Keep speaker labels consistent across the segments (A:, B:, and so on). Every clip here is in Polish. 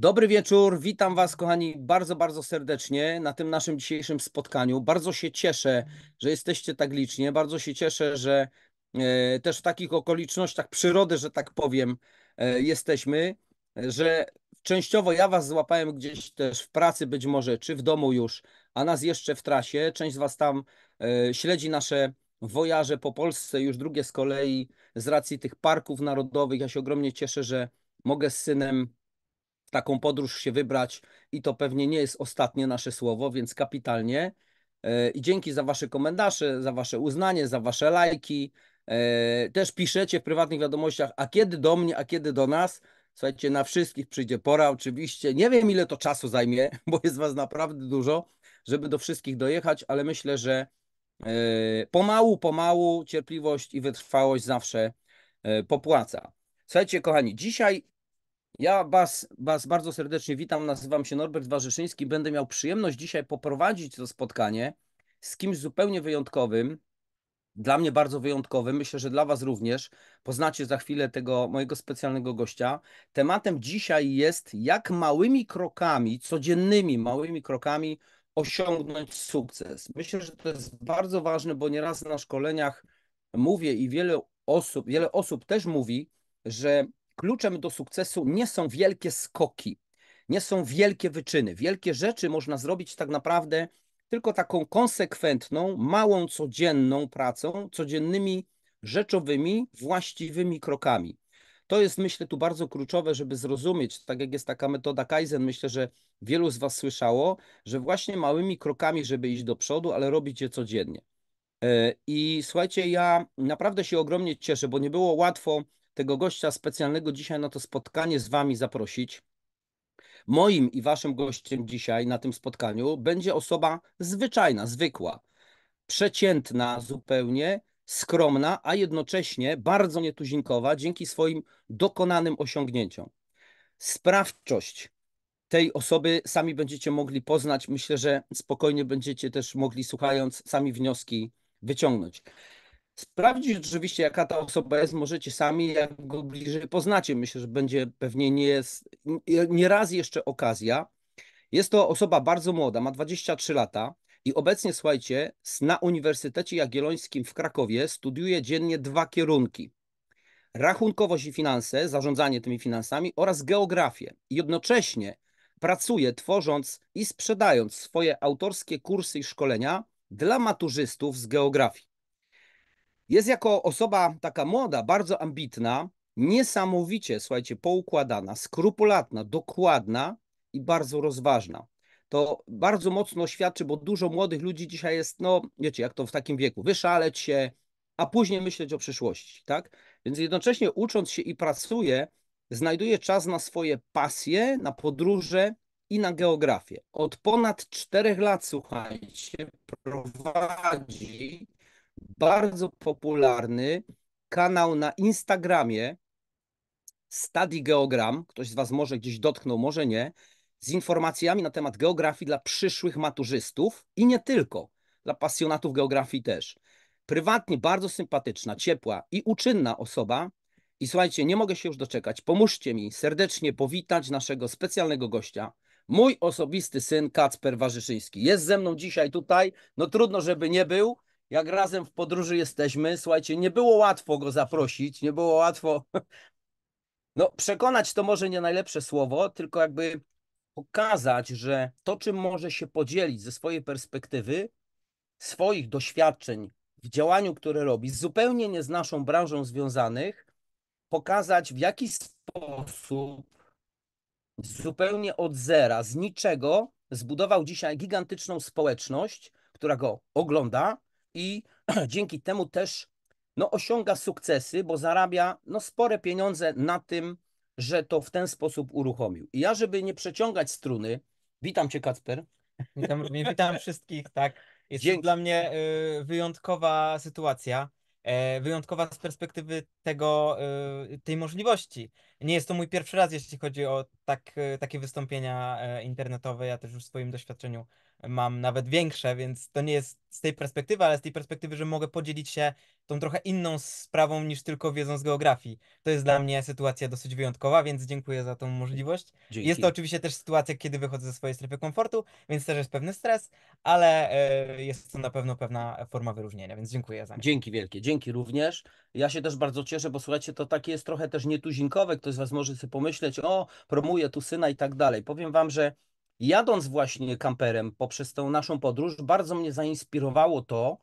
A: Dobry wieczór, witam Was, kochani, bardzo, bardzo serdecznie na tym naszym dzisiejszym spotkaniu. Bardzo się cieszę, że jesteście tak licznie. Bardzo się cieszę, że e, też w takich okolicznościach przyrody, że tak powiem, e, jesteśmy, że częściowo ja Was złapałem gdzieś też w pracy, być może, czy w domu już, a nas jeszcze w trasie. Część z Was tam e, śledzi nasze wojaże po Polsce, już drugie z kolei z racji tych parków narodowych. Ja się ogromnie cieszę, że mogę z synem taką podróż się wybrać i to pewnie nie jest ostatnie nasze słowo, więc kapitalnie. E, I dzięki za Wasze komentarze, za Wasze uznanie, za Wasze lajki. E, też piszecie w prywatnych wiadomościach, a kiedy do mnie, a kiedy do nas. Słuchajcie, na wszystkich przyjdzie pora, oczywiście. Nie wiem, ile to czasu zajmie, bo jest Was naprawdę dużo, żeby do wszystkich dojechać, ale myślę, że e, pomału, pomału cierpliwość i wytrwałość zawsze popłaca. Słuchajcie, kochani, dzisiaj ja was, was bardzo serdecznie witam, nazywam się Norbert Warzyszyński. Będę miał przyjemność dzisiaj poprowadzić to spotkanie z kimś zupełnie wyjątkowym, dla mnie bardzo wyjątkowym, myślę, że dla Was również. Poznacie za chwilę tego mojego specjalnego gościa. Tematem dzisiaj jest, jak małymi krokami, codziennymi małymi krokami osiągnąć sukces. Myślę, że to jest bardzo ważne, bo nieraz na szkoleniach mówię i wiele osób, wiele osób też mówi, że kluczem do sukcesu nie są wielkie skoki, nie są wielkie wyczyny. Wielkie rzeczy można zrobić tak naprawdę tylko taką konsekwentną, małą codzienną pracą, codziennymi rzeczowymi, właściwymi krokami. To jest, myślę, tu bardzo kluczowe, żeby zrozumieć, tak jak jest taka metoda Kaizen, myślę, że wielu z Was słyszało, że właśnie małymi krokami, żeby iść do przodu, ale robić je codziennie. E, I słuchajcie, ja naprawdę się ogromnie cieszę, bo nie było łatwo tego gościa specjalnego dzisiaj na to spotkanie z Wami zaprosić. Moim i Waszym gościem dzisiaj na tym spotkaniu będzie osoba zwyczajna, zwykła, przeciętna zupełnie, skromna, a jednocześnie bardzo nietuzinkowa dzięki swoim dokonanym osiągnięciom. Sprawczość tej osoby sami będziecie mogli poznać. Myślę, że spokojnie będziecie też mogli, słuchając, sami wnioski wyciągnąć sprawdzić rzeczywiście, jaka ta osoba jest, możecie sami, jak go bliżej poznacie. Myślę, że będzie pewnie nie, jest, nie raz jeszcze okazja. Jest to osoba bardzo młoda, ma 23 lata i obecnie, słuchajcie, na Uniwersytecie Jagiellońskim w Krakowie studiuje dziennie dwa kierunki. Rachunkowość i finanse, zarządzanie tymi finansami oraz geografię. I jednocześnie pracuje, tworząc i sprzedając swoje autorskie kursy i szkolenia dla maturzystów z geografii. Jest jako osoba taka młoda, bardzo ambitna, niesamowicie, słuchajcie, poukładana, skrupulatna, dokładna i bardzo rozważna. To bardzo mocno świadczy, bo dużo młodych ludzi dzisiaj jest, no wiecie, jak to w takim wieku, wyszaleć się, a później myśleć o przyszłości, tak? Więc jednocześnie ucząc się i pracuje, znajduje czas na swoje pasje, na podróże i na geografię. Od ponad czterech lat, słuchajcie, prowadzi bardzo popularny kanał na Instagramie Study Geogram. Ktoś z Was może gdzieś dotknął, może nie. Z informacjami na temat geografii dla przyszłych maturzystów i nie tylko, dla pasjonatów geografii też. Prywatnie bardzo sympatyczna, ciepła i uczynna osoba. I słuchajcie, nie mogę się już doczekać. Pomóżcie mi serdecznie powitać naszego specjalnego gościa, mój osobisty syn Kacper Warzyszyński. Jest ze mną dzisiaj tutaj. No trudno, żeby nie był jak razem w podróży jesteśmy, słuchajcie, nie było łatwo go zaprosić, nie było łatwo. No, przekonać to może nie najlepsze słowo, tylko jakby pokazać, że to, czym może się podzielić ze swojej perspektywy, swoich doświadczeń w działaniu, które robi, zupełnie nie z naszą branżą związanych, pokazać w jaki sposób zupełnie od zera, z niczego zbudował dzisiaj gigantyczną społeczność, która go ogląda, i dzięki temu też no, osiąga sukcesy, bo zarabia no, spore pieniądze na tym, że to w ten sposób uruchomił. I ja, żeby nie przeciągać struny, witam Cię Kacper.
B: Witam, witam
A: wszystkich, tak.
B: Jest Dzięki. to dla mnie y, wyjątkowa sytuacja, e, wyjątkowa z perspektywy tego, y, tej możliwości. Nie jest to mój pierwszy raz, jeśli chodzi o tak, y, takie wystąpienia e, internetowe. Ja też już w swoim doświadczeniu mam nawet większe, więc to nie jest z tej perspektywy, ale z tej perspektywy, że mogę podzielić się tą trochę inną sprawą niż tylko wiedzą z geografii. To jest dla mnie sytuacja dosyć wyjątkowa, więc dziękuję za tą możliwość. Dzięki. Jest to oczywiście też sytuacja, kiedy wychodzę ze swojej strefy komfortu, więc też jest pewny stres, ale e, jest to na pewno pewna forma wyróżnienia, więc dziękuję za nie.
A: Dzięki wielkie, dzięki również. Ja się też bardzo cieszę, bo słuchajcie, to takie jest trochę też nietuzinkowe. Ktoś z Was może sobie pomyśleć, o, promuję tu syna i tak dalej. Powiem Wam, że jadąc właśnie kamperem poprzez tą naszą podróż, bardzo mnie zainspirowało to,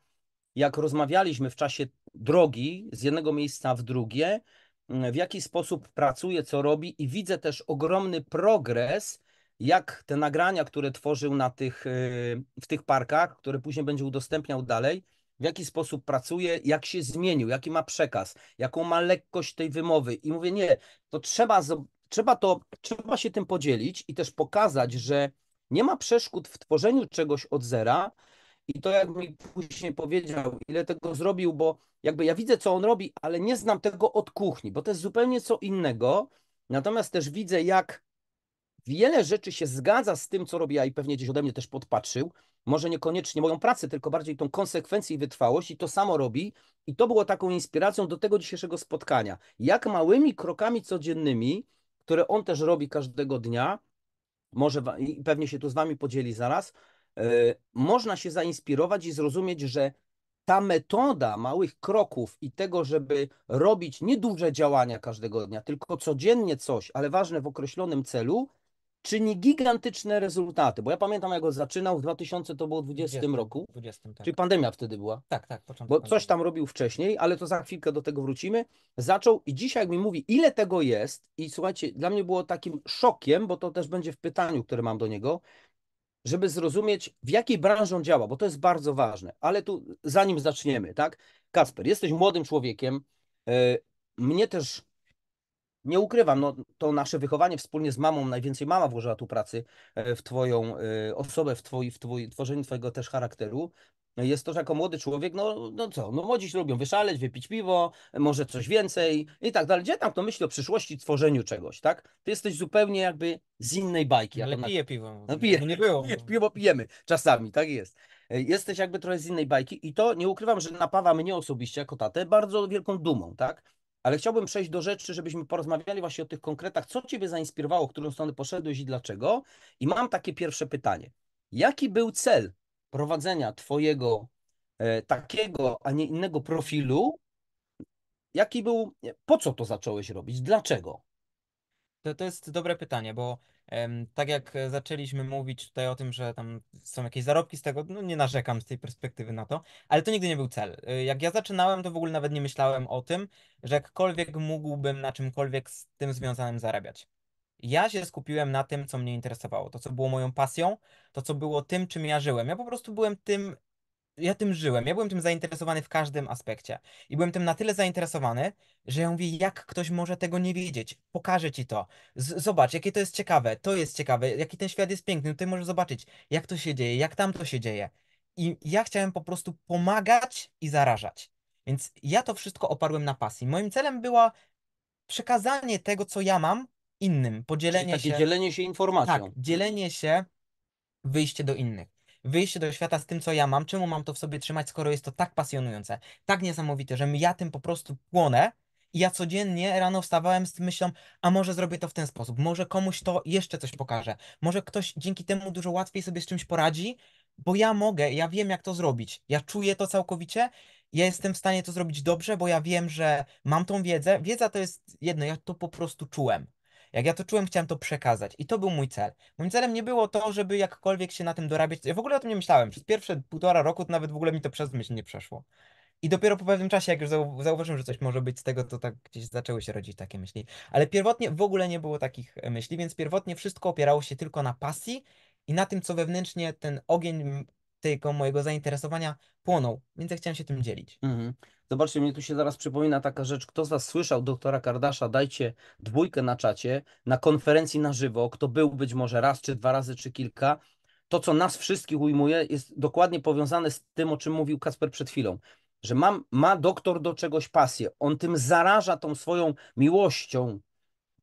A: jak rozmawialiśmy w czasie drogi z jednego miejsca w drugie, mm, w jaki sposób pracuje, co robi, i widzę też ogromny progres, jak te nagrania, które tworzył na tych, y, w tych parkach, które później będzie udostępniał dalej w jaki sposób pracuje, jak się zmienił, jaki ma przekaz, jaką ma lekkość tej wymowy. I mówię, nie, to trzeba, trzeba, to, trzeba się tym podzielić i też pokazać, że nie ma przeszkód w tworzeniu czegoś od zera. I to, jak mi później powiedział, ile tego zrobił, bo jakby ja widzę, co on robi, ale nie znam tego od kuchni, bo to jest zupełnie co innego. Natomiast też widzę, jak wiele rzeczy się zgadza z tym, co robi, a i pewnie gdzieś ode mnie też podpatrzył, może niekoniecznie moją pracę, tylko bardziej tą konsekwencję i wytrwałość i to samo robi. I to było taką inspiracją do tego dzisiejszego spotkania. Jak małymi krokami codziennymi, które on też robi każdego dnia, może i pewnie się tu z wami podzieli zaraz, yy, można się zainspirować i zrozumieć, że ta metoda małych kroków i tego, żeby robić nie duże działania każdego dnia, tylko codziennie coś, ale ważne w określonym celu, czyni gigantyczne rezultaty. Bo ja pamiętam, jak go zaczynał w 2000, to było 20, 20 roku. 20, tak. Czyli pandemia wtedy była. Tak, tak, początek. Bo coś tam robił wcześniej, ale to za chwilkę do tego wrócimy. Zaczął i dzisiaj jak mi mówi, ile tego jest, i słuchajcie, dla mnie było takim szokiem, bo to też będzie w pytaniu, które mam do niego, żeby zrozumieć, w jakiej branży on działa, bo to jest bardzo ważne. Ale tu zanim zaczniemy, tak? Kasper, jesteś młodym człowiekiem. E, mnie też nie ukrywam, no, to nasze wychowanie wspólnie z mamą, najwięcej mama włożyła tu pracy e, w twoją e, osobę, w, twoi, w twoi, tworzeniu twojego też charakteru, jest to, że jako młody człowiek, no, no co, no młodzi się lubią wyszaleć, wypić piwo, może coś więcej i tak dalej. Gdzie tam to myśli o przyszłości, tworzeniu czegoś, tak? Ty jesteś zupełnie jakby z innej bajki. Ale pije piwo. No pije, no nie było. Pije, piwo pijemy czasami, tak jest. E, jesteś jakby trochę z innej bajki i to, nie ukrywam, że napawa mnie osobiście jako tatę bardzo wielką dumą, tak? Ale chciałbym przejść do rzeczy, żebyśmy porozmawiali właśnie o tych konkretach, co Ciebie zainspirowało, którą stronę poszedłeś i dlaczego. I mam takie pierwsze pytanie. Jaki był cel prowadzenia Twojego e, takiego, a nie innego profilu? Jaki był, po co to zacząłeś robić? Dlaczego?
B: To, to jest dobre pytanie, bo em, tak jak e, zaczęliśmy mówić tutaj o tym, że tam są jakieś zarobki z tego, no nie narzekam z tej perspektywy na to, ale to nigdy nie był cel. E, jak ja zaczynałem, to w ogóle nawet nie myślałem o tym, że jakkolwiek mógłbym na czymkolwiek z tym związanym zarabiać. Ja się skupiłem na tym, co mnie interesowało, to co było moją pasją, to co było tym, czym ja żyłem. Ja po prostu byłem tym, ja tym żyłem, ja byłem tym zainteresowany w każdym aspekcie. I byłem tym na tyle zainteresowany, że ja mówię, jak ktoś może tego nie wiedzieć? Pokażę ci to. Z zobacz, jakie to jest ciekawe, to jest ciekawe, jaki ten świat jest piękny. Tutaj możesz zobaczyć, jak to się dzieje, jak tam to się dzieje. I ja chciałem po prostu pomagać i zarażać. Więc ja to wszystko oparłem na pasji. Moim celem było przekazanie tego, co ja mam innym, podzielenie takie się. dzielenie się tak, informacją. Tak, dzielenie się, wyjście do innych wyjście do świata z tym, co ja mam, czemu mam to w sobie trzymać, skoro jest to tak pasjonujące, tak niesamowite, że ja tym po prostu płonę. I ja codziennie rano wstawałem z myślą, a może zrobię to w ten sposób, może komuś to jeszcze coś pokaże, może ktoś dzięki temu dużo łatwiej sobie z czymś poradzi, bo ja mogę, ja wiem jak to zrobić, ja czuję to całkowicie, ja jestem w stanie to zrobić dobrze, bo ja wiem, że mam tą wiedzę. Wiedza to jest jedno, ja to po prostu czułem. Jak ja to czułem, chciałem to przekazać i to był mój cel. Moim celem nie było to, żeby jakkolwiek się na tym dorabiać. Ja w ogóle o tym nie myślałem. Przez pierwsze półtora roku to nawet w ogóle mi to przez myśl nie przeszło. I dopiero po pewnym czasie, jak już zauważyłem, że coś może być z tego, to tak gdzieś zaczęły się rodzić takie myśli. Ale pierwotnie w ogóle nie było takich e, myśli, więc pierwotnie wszystko opierało się tylko na pasji i na tym, co wewnętrznie ten ogień tego mojego zainteresowania płonął, więc ja chciałem się tym
A: dzielić. Mhm. Zobaczcie, mnie tu się zaraz przypomina taka rzecz. Kto z Was słyszał doktora Kardasza? Dajcie dwójkę na czacie. Na konferencji na żywo, kto był być może raz, czy dwa razy, czy kilka. To, co nas wszystkich ujmuje, jest dokładnie powiązane z tym, o czym mówił Kasper przed chwilą że ma, ma doktor do czegoś pasję. On tym zaraża tą swoją miłością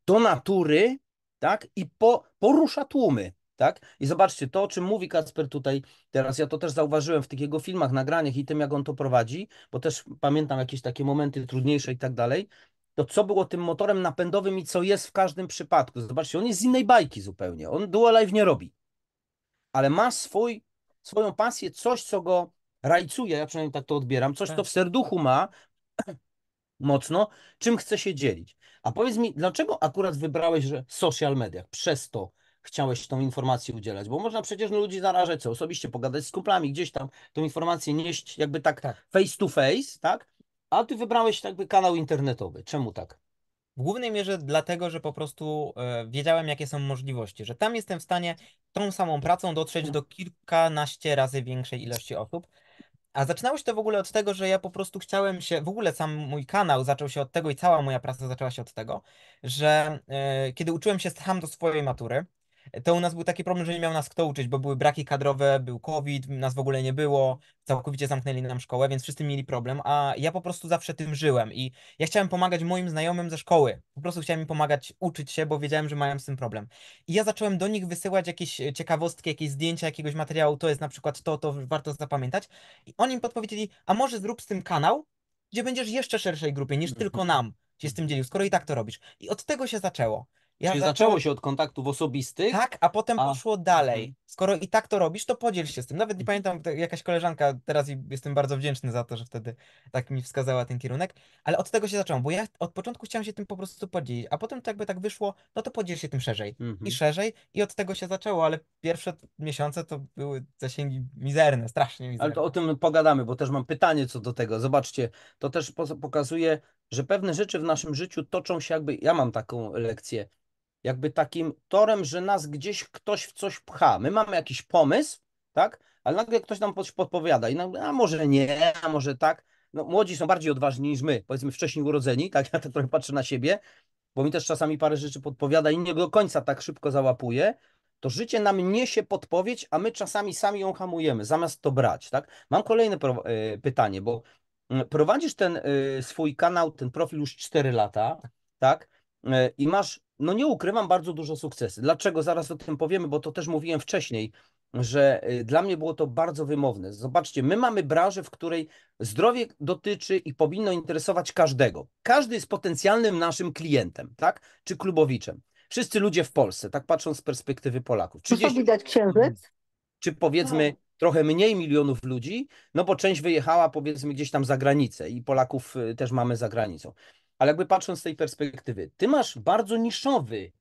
A: do natury, tak? I po, porusza tłumy. Tak? I zobaczcie, to o czym mówi Kacper tutaj teraz, ja to też zauważyłem w tych jego filmach, nagraniach i tym, jak on to prowadzi, bo też pamiętam jakieś takie momenty trudniejsze i tak dalej, to co było tym motorem napędowym i co jest w każdym przypadku. Zobaczcie, on jest z innej bajki zupełnie, on dual live nie robi, ale ma swój, swoją pasję, coś, co go rajcuje, ja przynajmniej tak to odbieram, coś, co tak. w serduchu ma mocno, czym chce się dzielić. A powiedz mi, dlaczego akurat wybrałeś, że social media przez to, chciałeś tą informację udzielać, bo można przecież no, ludzi zarażać, co osobiście pogadać z kumplami, gdzieś tam tą informację nieść jakby tak, tak. face to face, tak? A ty wybrałeś jakby kanał internetowy. Czemu tak? W głównej mierze dlatego, że po prostu e, wiedziałem, jakie są możliwości, że tam
B: jestem w stanie tą samą pracą dotrzeć do kilkanaście razy większej ilości osób. A zaczynało się to w ogóle od tego, że ja po prostu chciałem się, w ogóle sam mój kanał zaczął się od tego i cała moja praca zaczęła się od tego, że e, kiedy uczyłem się sam do swojej matury, to u nas był taki problem, że nie miał nas kto uczyć, bo były braki kadrowe, był COVID, nas w ogóle nie było, całkowicie zamknęli nam szkołę, więc wszyscy mieli problem, a ja po prostu zawsze tym żyłem i ja chciałem pomagać moim znajomym ze szkoły. Po prostu chciałem im pomagać uczyć się, bo wiedziałem, że mają z tym problem. I ja zacząłem do nich wysyłać jakieś e, ciekawostki, jakieś zdjęcia, jakiegoś materiału, to jest na przykład to, to warto zapamiętać. I oni mi podpowiedzieli, a może zrób z tym kanał, gdzie będziesz jeszcze szerszej grupie niż mhm. tylko nam się z tym dzielił, skoro i tak to robisz. I od tego się zaczęło. Ja Czyli zaczęło... zaczęło się od kontaktów osobistych. Tak, a potem a... poszło dalej. Mhm. Skoro i tak to robisz, to podziel się z tym. Nawet nie mhm. pamiętam, jakaś koleżanka, teraz jestem bardzo wdzięczny za to, że wtedy tak mi wskazała ten kierunek, ale od tego się zaczęło, bo ja od początku chciałem się tym po prostu podzielić, a potem to jakby tak wyszło, no to podziel się tym szerzej mhm. i szerzej i od tego się zaczęło, ale pierwsze miesiące to były zasięgi mizerne, strasznie mizerne. Ale to
A: o tym pogadamy, bo też mam pytanie co do tego. Zobaczcie, to też pokazuje że pewne rzeczy w naszym życiu toczą się jakby, ja mam taką lekcję, jakby takim torem, że nas gdzieś ktoś w coś pcha. My mamy jakiś pomysł, tak? Ale nagle ktoś nam coś podpowiada i nagle, a może nie, a może tak. No, młodzi są bardziej odważni niż my, powiedzmy wcześniej urodzeni, tak? Ja tak trochę patrzę na siebie, bo mi też czasami parę rzeczy podpowiada i nie do końca tak szybko załapuje. To życie nam niesie podpowiedź, a my czasami sami ją hamujemy, zamiast to brać, tak? Mam kolejne e, pytanie, bo Mm, prowadzisz ten y, swój kanał, ten profil już 4 lata, tak? Y, I masz, no nie ukrywam, bardzo dużo sukcesy. Dlaczego? Zaraz o tym powiemy, bo to też mówiłem wcześniej, że y, dla mnie było to bardzo wymowne. Zobaczcie, my mamy branżę, w której zdrowie dotyczy i powinno interesować każdego. Każdy jest potencjalnym naszym klientem, tak? Czy klubowiczem. Wszyscy ludzie w Polsce, tak patrząc z perspektywy Polaków. Czy widać księżyc? Czy powiedzmy tak trochę mniej milionów ludzi, no bo część wyjechała powiedzmy gdzieś tam za granicę i Polaków y, też mamy za granicą. Ale jakby patrząc z tej perspektywy, ty masz bardzo niszowy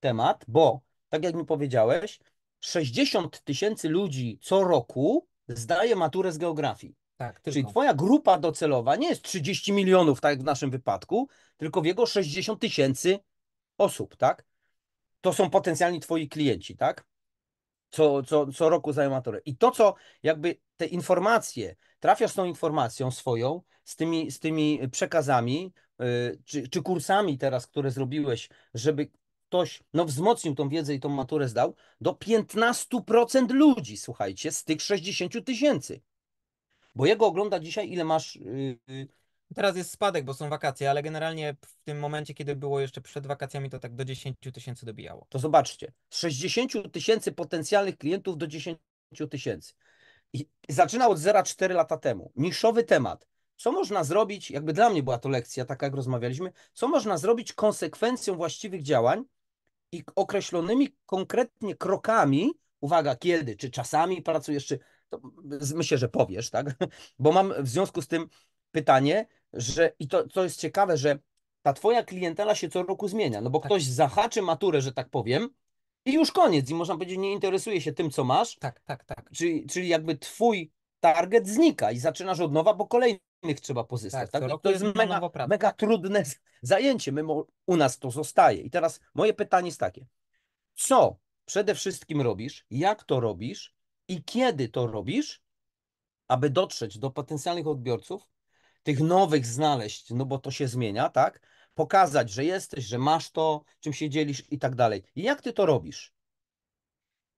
A: temat, bo tak jak mi powiedziałeś, 60 tysięcy ludzi co roku zdaje maturę z geografii. Tak, tylko. Czyli twoja grupa docelowa nie jest 30 milionów, tak jak w naszym wypadku, tylko w jego 60 tysięcy osób, tak? To są potencjalni twoi klienci, tak? co, co, co roku zdają maturę. I to, co jakby te informacje, trafiasz z tą informacją swoją, z tymi, z tymi przekazami, y, czy, czy kursami teraz, które zrobiłeś, żeby ktoś no, wzmocnił tą wiedzę i tą maturę zdał, do 15% ludzi, słuchajcie, z tych 60 tysięcy. Bo jego ogląda dzisiaj, ile masz, y, y, Teraz jest spadek, bo są wakacje, ale generalnie
B: w tym momencie, kiedy było jeszcze przed wakacjami, to tak do 10 tysięcy dobijało.
A: To zobaczcie, z 60 tysięcy potencjalnych klientów do 10 tysięcy. I zaczyna od 4 lata temu. Niszowy temat. Co można zrobić, jakby dla mnie była to lekcja, tak jak rozmawialiśmy, co można zrobić konsekwencją właściwych działań i określonymi konkretnie krokami, uwaga, kiedy, czy czasami pracujesz, czy to myślę, że powiesz, tak? Bo mam w związku z tym pytanie, że i to, co jest ciekawe, że ta twoja klientela się co roku zmienia, no bo tak. ktoś zahaczy maturę, że tak powiem, i już koniec, i można powiedzieć, nie interesuje się tym, co masz. Tak, tak, tak. Czyli, czyli jakby twój target znika i zaczynasz od nowa, bo kolejnych trzeba pozyskać. Tak, tak? To, to jest mega, mega trudne zajęcie. My, u nas to zostaje. I teraz moje pytanie jest takie: co przede wszystkim robisz, jak to robisz i kiedy to robisz, aby dotrzeć do potencjalnych odbiorców tych nowych znaleźć, no bo to się zmienia, tak? Pokazać, że jesteś, że masz to, czym się dzielisz i tak dalej. I jak ty to robisz?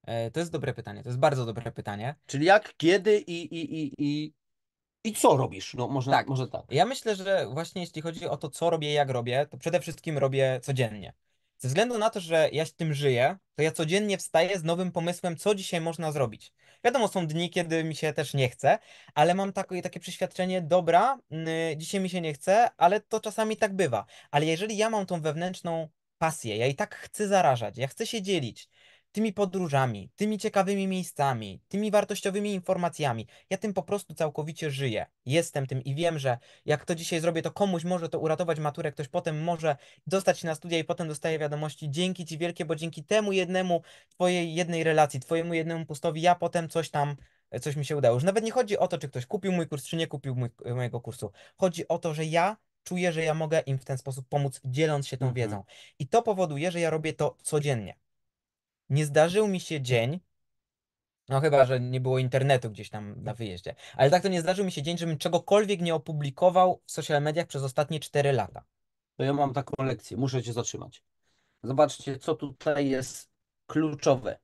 B: E, to jest dobre pytanie, to jest bardzo dobre pytanie.
A: Czyli jak, kiedy i, i, i, i, i co robisz? No można, tak. może tak.
B: Ja myślę, że właśnie jeśli chodzi o to, co robię, jak robię, to przede wszystkim robię codziennie. Ze względu na to, że ja tym żyję, to ja codziennie wstaję z nowym pomysłem, co dzisiaj można zrobić. Wiadomo, są dni, kiedy mi się też nie chce, ale mam takie, takie przeświadczenie, dobra, yy, dzisiaj mi się nie chce, ale to czasami tak bywa. Ale jeżeli ja mam tą wewnętrzną pasję, ja i tak chcę zarażać, ja chcę się dzielić, tymi podróżami, tymi ciekawymi miejscami, tymi wartościowymi informacjami. Ja tym po prostu całkowicie żyję. Jestem tym i wiem, że jak to dzisiaj zrobię, to komuś może to uratować maturę, ktoś potem może dostać się na studia i potem dostaje wiadomości dzięki ci wielkie, bo dzięki temu jednemu twojej jednej relacji, twojemu jednemu pustowi ja potem coś tam e, coś mi się udało. Już nawet nie chodzi o to, czy ktoś kupił mój kurs, czy nie kupił mój, e, mojego kursu. Chodzi o to, że ja czuję, że ja mogę im w ten sposób pomóc, dzieląc się tą mhm. wiedzą. I to powoduje, że ja robię to codziennie nie zdarzył mi się dzień, no chyba, że nie było internetu gdzieś tam na wyjeździe, ale tak to nie zdarzył mi się dzień, żebym czegokolwiek nie opublikował w social mediach przez ostatnie 4 lata.
A: To ja mam taką lekcję, muszę cię zatrzymać. Zobaczcie, co tutaj jest kluczowe.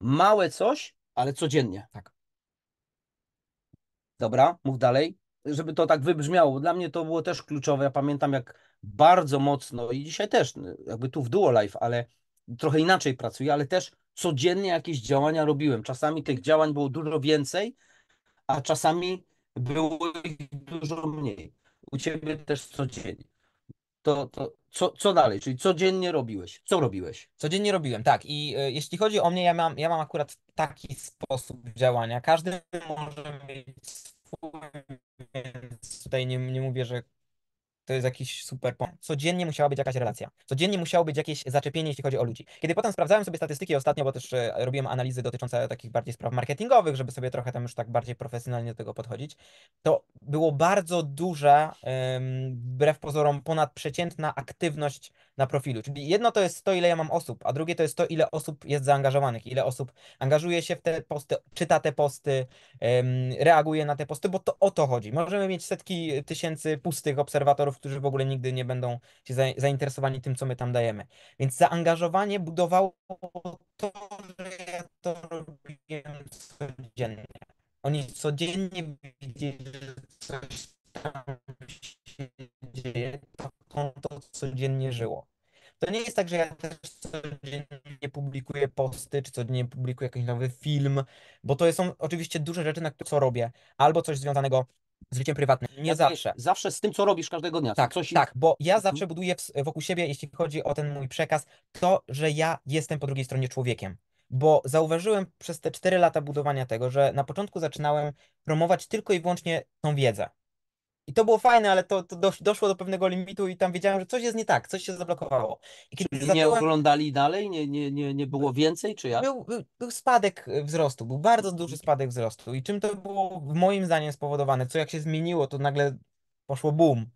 A: Małe coś, ale codziennie. Tak. Dobra, mów dalej. Żeby to tak wybrzmiało, dla mnie to było też kluczowe. Ja pamiętam, jak bardzo mocno i dzisiaj też, jakby tu w Duo Life, ale trochę inaczej pracuję, ale też codziennie jakieś działania robiłem. Czasami tych działań było dużo więcej, a czasami było ich dużo mniej. U ciebie też codziennie. To, to co, co dalej? Czyli codziennie robiłeś? Co robiłeś?
B: Codziennie robiłem, tak. I e, jeśli chodzi o mnie, ja mam, ja mam akurat taki sposób działania. Każdy może mieć swój, więc tutaj nie, nie mówię, że to jest jakiś super pomysł. Codziennie musiała być jakaś relacja. Codziennie musiało być jakieś zaczepienie, jeśli chodzi o ludzi. Kiedy potem sprawdzałem sobie statystyki ostatnio, bo też e, robiłem analizy dotyczące takich bardziej spraw marketingowych, żeby sobie trochę tam już tak bardziej profesjonalnie do tego podchodzić, to było bardzo duża, wbrew pozorom, ponadprzeciętna aktywność na profilu. Czyli jedno to jest to, ile ja mam osób, a drugie to jest to, ile osób jest zaangażowanych, ile osób angażuje się w te posty, czyta te posty, reaguje na te posty, bo to o to chodzi. Możemy mieć setki tysięcy pustych obserwatorów którzy w ogóle nigdy nie będą się zainteresowani tym, co my tam dajemy. Więc zaangażowanie budowało to, że ja to robiłem codziennie. Oni codziennie widzieli, że coś tam się dzieje, to konto codziennie żyło. To nie jest tak, że ja też codziennie publikuję posty, czy codziennie publikuję jakiś nowy film, bo to są oczywiście duże rzeczy, na które co robię. Albo coś związanego z życiem prywatnym. Nie zawsze. Zawsze z tym, co robisz każdego dnia. Tak, coś... tak bo ja mhm. zawsze mhm. buduję wokół siebie, jeśli chodzi o ten mój przekaz, to, że ja jestem po drugiej stronie człowiekiem. Bo zauważyłem przez te 4 lata budowania tego, że na początku zaczynałem promować tylko i wyłącznie tą wiedzę. I to było fajne, ale to, to doszło do pewnego limitu i tam wiedziałem, że coś jest nie tak, coś się zablokowało. I kiedy Czyli zacząłem... nie oglądali dalej? Nie, nie, nie, nie było więcej, czy jak? Był, był, był, spadek e, wzrostu, był bardzo duży mhm. spadek wzrostu. I czym to było moim zdaniem spowodowane, co jak się zmieniło, to nagle poszło boom.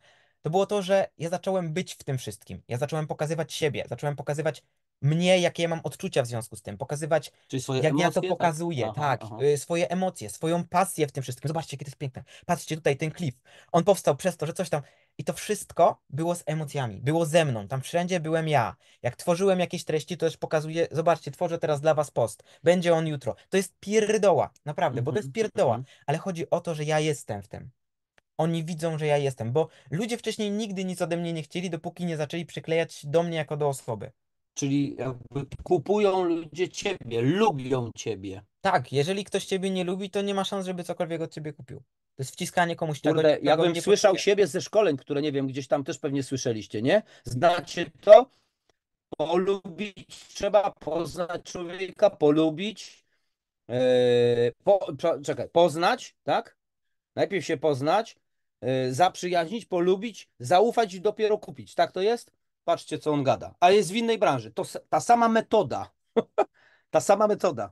B: To było to, że ja zacząłem być w tym wszystkim. Ja zacząłem pokazywać siebie, zacząłem pokazywać mnie, jakie ja mam odczucia w związku z tym, pokazywać, Czyli swoje jak ja to tak? pokazuję, Aha, tak, aha. Y, swoje emocje, swoją pasję w tym wszystkim. Zobaczcie, jakie to jest piękne. Patrzcie tutaj, ten klif. On powstał przez to, że coś tam. I to wszystko było z emocjami, było ze mną, tam wszędzie byłem ja. Jak tworzyłem jakieś treści, to też pokazuję, zobaczcie, tworzę teraz dla was post, będzie on jutro. To jest pierdoła, naprawdę, bo to mhm, jest mhm, mhm, pierdoła, ale chodzi o to, że ja jestem w tym oni widzą, że ja jestem, bo ludzie wcześniej nigdy nic ode mnie nie chcieli, dopóki nie zaczęli przyklejać do mnie jako do osoby. Czyli jakby kupują ludzie
A: ciebie, lubią ciebie.
B: Tak, jeżeli ktoś ciebie nie lubi, to nie ma szans, żeby cokolwiek od ciebie kupił. To jest wciskanie komuś tego. Kurde, ja bym słyszał potrzebuje.
A: siebie ze szkoleń, które nie wiem, gdzieś tam też pewnie słyszeliście, nie? Znacie to? Polubić trzeba poznać człowieka, polubić. Yy, po, czekaj, poznać, tak? Najpierw się poznać, yy, zaprzyjaźnić, polubić, zaufać i dopiero kupić. Tak to jest? Patrzcie, co on gada. A jest w innej branży. To ta sama metoda. ta sama metoda.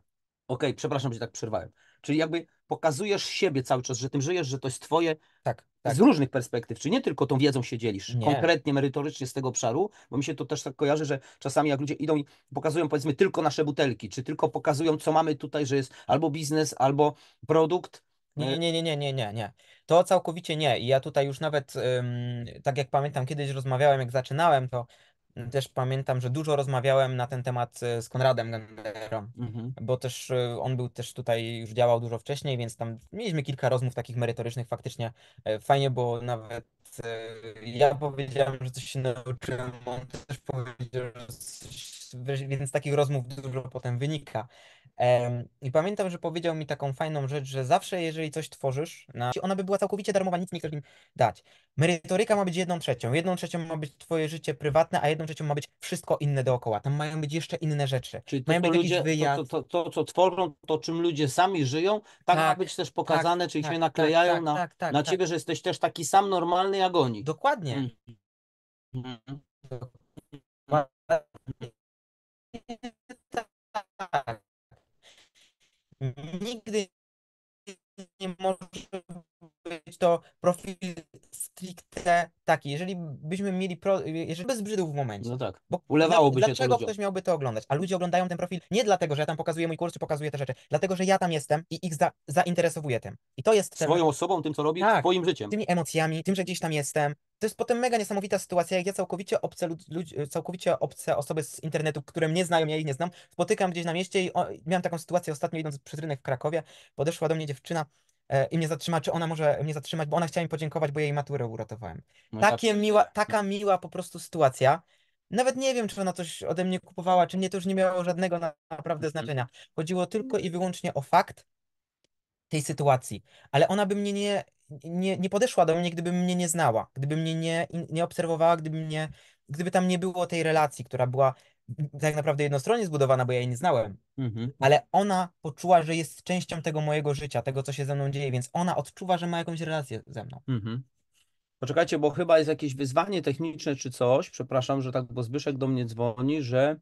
A: Okej, okay, przepraszam, że tak przerwałem. Czyli jakby pokazujesz siebie cały czas, że tym żyjesz, że to jest twoje tak, tak. z różnych perspektyw, czy nie tylko tą wiedzą się dzielisz, nie. konkretnie, merytorycznie z tego obszaru, bo mi się to też tak kojarzy, że czasami jak ludzie idą i pokazują powiedzmy tylko nasze butelki, czy tylko pokazują co mamy tutaj, że jest albo biznes, albo produkt, nie, no
B: nie, nie, nie, nie, nie, nie. To całkowicie nie. I ja tutaj już nawet, ym, tak jak pamiętam, kiedyś rozmawiałem, jak zaczynałem, to mm, też pamiętam, że dużo rozmawiałem na ten temat y, z Konradem Genderą, Mhm. bo też y, on był też tutaj, już działał dużo wcześniej, więc tam mieliśmy kilka rozmów takich merytorycznych faktycznie. E, fajnie, bo nawet y, ja powiedziałem, że coś się nauczyłem, on też powiedział, że coś więc takich rozmów dużo potem wynika. I pamiętam, że powiedział mi taką fajną rzecz, że zawsze jeżeli coś tworzysz, ona by była całkowicie darmowa, nic nie chcesz im dać. Merytoryka ma być jedną trzecią. Jedną trzecią ma być twoje życie prywatne, a jedną trzecią ma być wszystko inne dookoła. Tam mają być jeszcze inne rzeczy. Czyli to, mają być ludzie,
A: wyjazd... to, to, to, to, co tworzą, to czym ludzie sami żyją, tak, tak ma być też tak, pokazane, tak, czyli tak, się tak, naklejają tak, na, tak, tak na ciebie, że jesteś też taki sam normalny jak oni. Dokładnie. Mm. Dokładnie
B: tak. Nigdy nie może być to profil stricte taki, jeżeli byśmy mieli, pro, jeżeli bez brzydów w momencie. No tak, bo ulewałoby dla, się Dlaczego ktoś miałby to oglądać? A ludzie oglądają ten profil nie dlatego, że ja tam pokazuję mój kurs, czy pokazuję te rzeczy, dlatego, że ja tam jestem i ich za, zainteresowuję tym.
A: I to jest... Swoją ten... osobą, tym co robię, tak, swoim życiem. Tymi
B: emocjami, tym, że gdzieś tam jestem. To jest potem mega niesamowita sytuacja, jak ja całkowicie obce, ludzi, całkowicie obce osoby z internetu, które mnie znają, ja ich nie znam, spotykam gdzieś na mieście i o, miałem taką sytuację ostatnio idąc przez rynek w Krakowie, podeszła do mnie dziewczyna, E, i mnie zatrzymać, czy ona może mnie zatrzymać, bo ona chciała mi podziękować, bo jej maturę uratowałem. No tak Takie miła, taka miła po prostu sytuacja. Nawet nie wiem, czy ona coś ode mnie kupowała, czy nie, to już nie miało żadnego naprawdę mhm. znaczenia. Chodziło tylko i wyłącznie o fakt tej sytuacji. Ale ona by mnie nie, nie, nie podeszła do mnie, gdyby mnie nie znała, gdyby mnie nie, nie obserwowała, gdyby, mnie, gdyby tam nie było tej relacji, która była tak naprawdę jednostronnie zbudowana, bo ja jej nie znałem, mhm. ale ona poczuła, że jest częścią tego mojego życia, tego, co się ze mną dzieje, więc ona odczuwa,
A: że ma jakąś relację ze mną. Mhm. Poczekajcie, bo chyba jest jakieś wyzwanie techniczne czy coś. Przepraszam, że tak, bo Zbyszek do mnie dzwoni, że.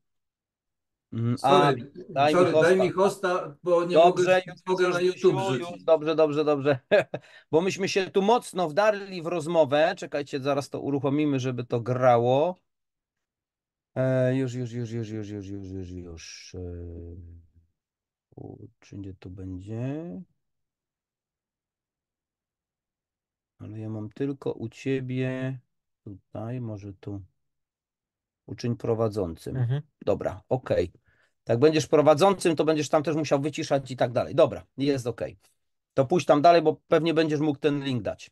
A: Mm, a, Sorry, daj, sorry, mi hosta. daj mi hosta, bo nie dobrze, mogę, na YouTube już, Dobrze, dobrze, dobrze. Bo myśmy się tu mocno wdarli w rozmowę. Czekajcie, zaraz to uruchomimy, żeby to grało. E, już, już, już, już, już, już, już, już, już. E, Czy gdzie to będzie? Ale ja mam tylko u ciebie tutaj, może tu. Uczyń prowadzącym. Mhm. Dobra, ok. Tak będziesz prowadzącym, to będziesz tam też musiał wyciszać i tak dalej. Dobra, jest ok. To pójdź tam dalej, bo pewnie będziesz mógł ten link dać.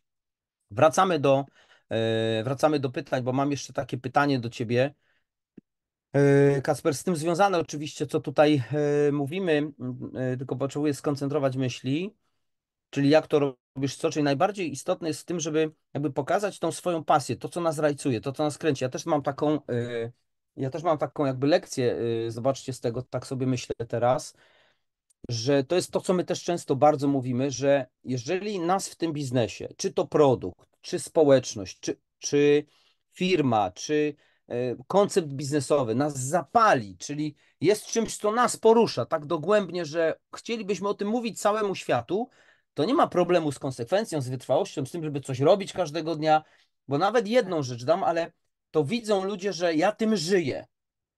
A: Wracamy do, yy, wracamy do pytań, bo mam jeszcze takie pytanie do ciebie. E, Kasper, z tym związane oczywiście, co tutaj e, mówimy, mm, e, tylko potrzebuję skoncentrować myśli, czyli jak to robisz co, czyli najbardziej istotne jest w tym, żeby jakby pokazać tą swoją pasję, to co nas rajcuje, to co nas kręci. Ja też mam taką, ja też mam taką jakby lekcję, zobaczcie z tego, tak sobie myślę teraz, że to jest to, co my też często bardzo mówimy, że jeżeli nas w tym biznesie, czy to produkt, czy społeczność, czy, czy firma, czy E, koncept biznesowy nas zapali, czyli jest czymś, co nas porusza tak dogłębnie, że chcielibyśmy o tym mówić całemu światu, to nie ma problemu z konsekwencją, z wytrwałością, z tym, żeby coś robić każdego dnia, bo nawet jedną rzecz dam, ale to widzą ludzie, że ja tym żyję.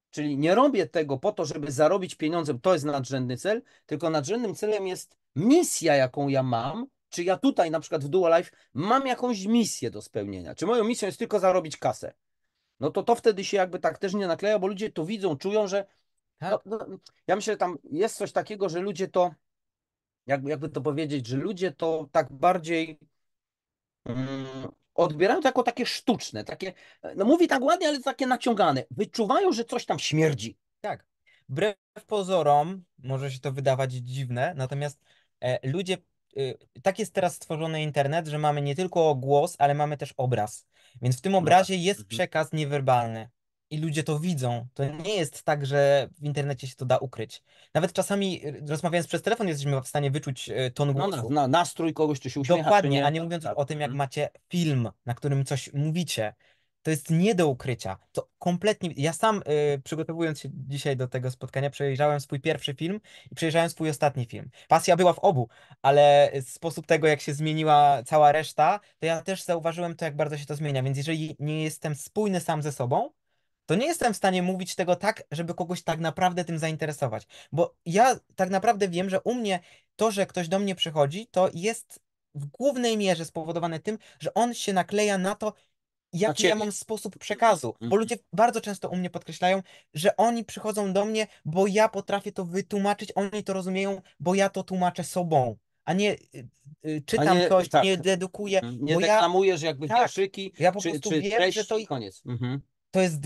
A: Czyli nie robię tego po to, żeby zarobić pieniądze, to jest nadrzędny cel, tylko nadrzędnym celem jest misja, jaką ja mam, czy ja tutaj na przykład w Dual Life mam jakąś misję do spełnienia. Czy moją misją jest tylko zarobić kasę? no to to wtedy się jakby tak też nie nakleja, bo ludzie to widzą, czują, że no, tak. no, ja myślę, że tam jest coś takiego, że ludzie to, jakby, jakby to powiedzieć, że ludzie to tak bardziej mm, odbierają to jako takie sztuczne, takie, no mówi tak ładnie, ale takie naciągane. Wyczuwają, że coś tam śmierdzi. Tak. Wbrew pozorom
B: może się to wydawać dziwne, natomiast e, ludzie, e, tak jest teraz stworzony internet, że mamy nie tylko głos, ale mamy też obraz. Więc w tym no. obrazie jest mhm. przekaz niewerbalny i ludzie to widzą. To nie jest tak, że w internecie się to da ukryć. Nawet czasami y, rozmawiając przez telefon jesteśmy w stanie wyczuć y, ton no, no, głosu. No, na, nastrój kogoś, czy się uśmiecha, Dokładnie, nie. a nie mówiąc tak. o tym, jak mhm. macie film, na którym coś mówicie. To jest nie do ukrycia. To kompletnie. Ja sam y, przygotowując się dzisiaj do tego spotkania, przejrzałem swój pierwszy film i przejrzałem swój ostatni film. Pasja była w obu, ale sposób tego, jak się zmieniła cała reszta, to ja też zauważyłem to, jak bardzo się to zmienia. Więc jeżeli nie jestem spójny sam ze sobą, to nie jestem w stanie mówić tego tak, żeby kogoś tak naprawdę tym zainteresować. Bo ja tak naprawdę wiem, że u mnie to, że ktoś do mnie przychodzi, to jest w głównej mierze spowodowane tym, że on się nakleja na to, jaki Znaczy- ja mam sposób przekazu. Bo mhm. ludzie bardzo często u mnie podkreślają, że oni przychodzą do mnie, bo ja potrafię to wytłumaczyć, oni to rozumieją, bo ja to tłumaczę sobą, a nie
A: y, y,
B: czytam nie- coś, tak. nie dedukuję, mhm. Nie bo ja, jakby tak, wierszyki, ja po czy, prostu czy wiem, że to,
A: koniec. Mhm.
B: to jest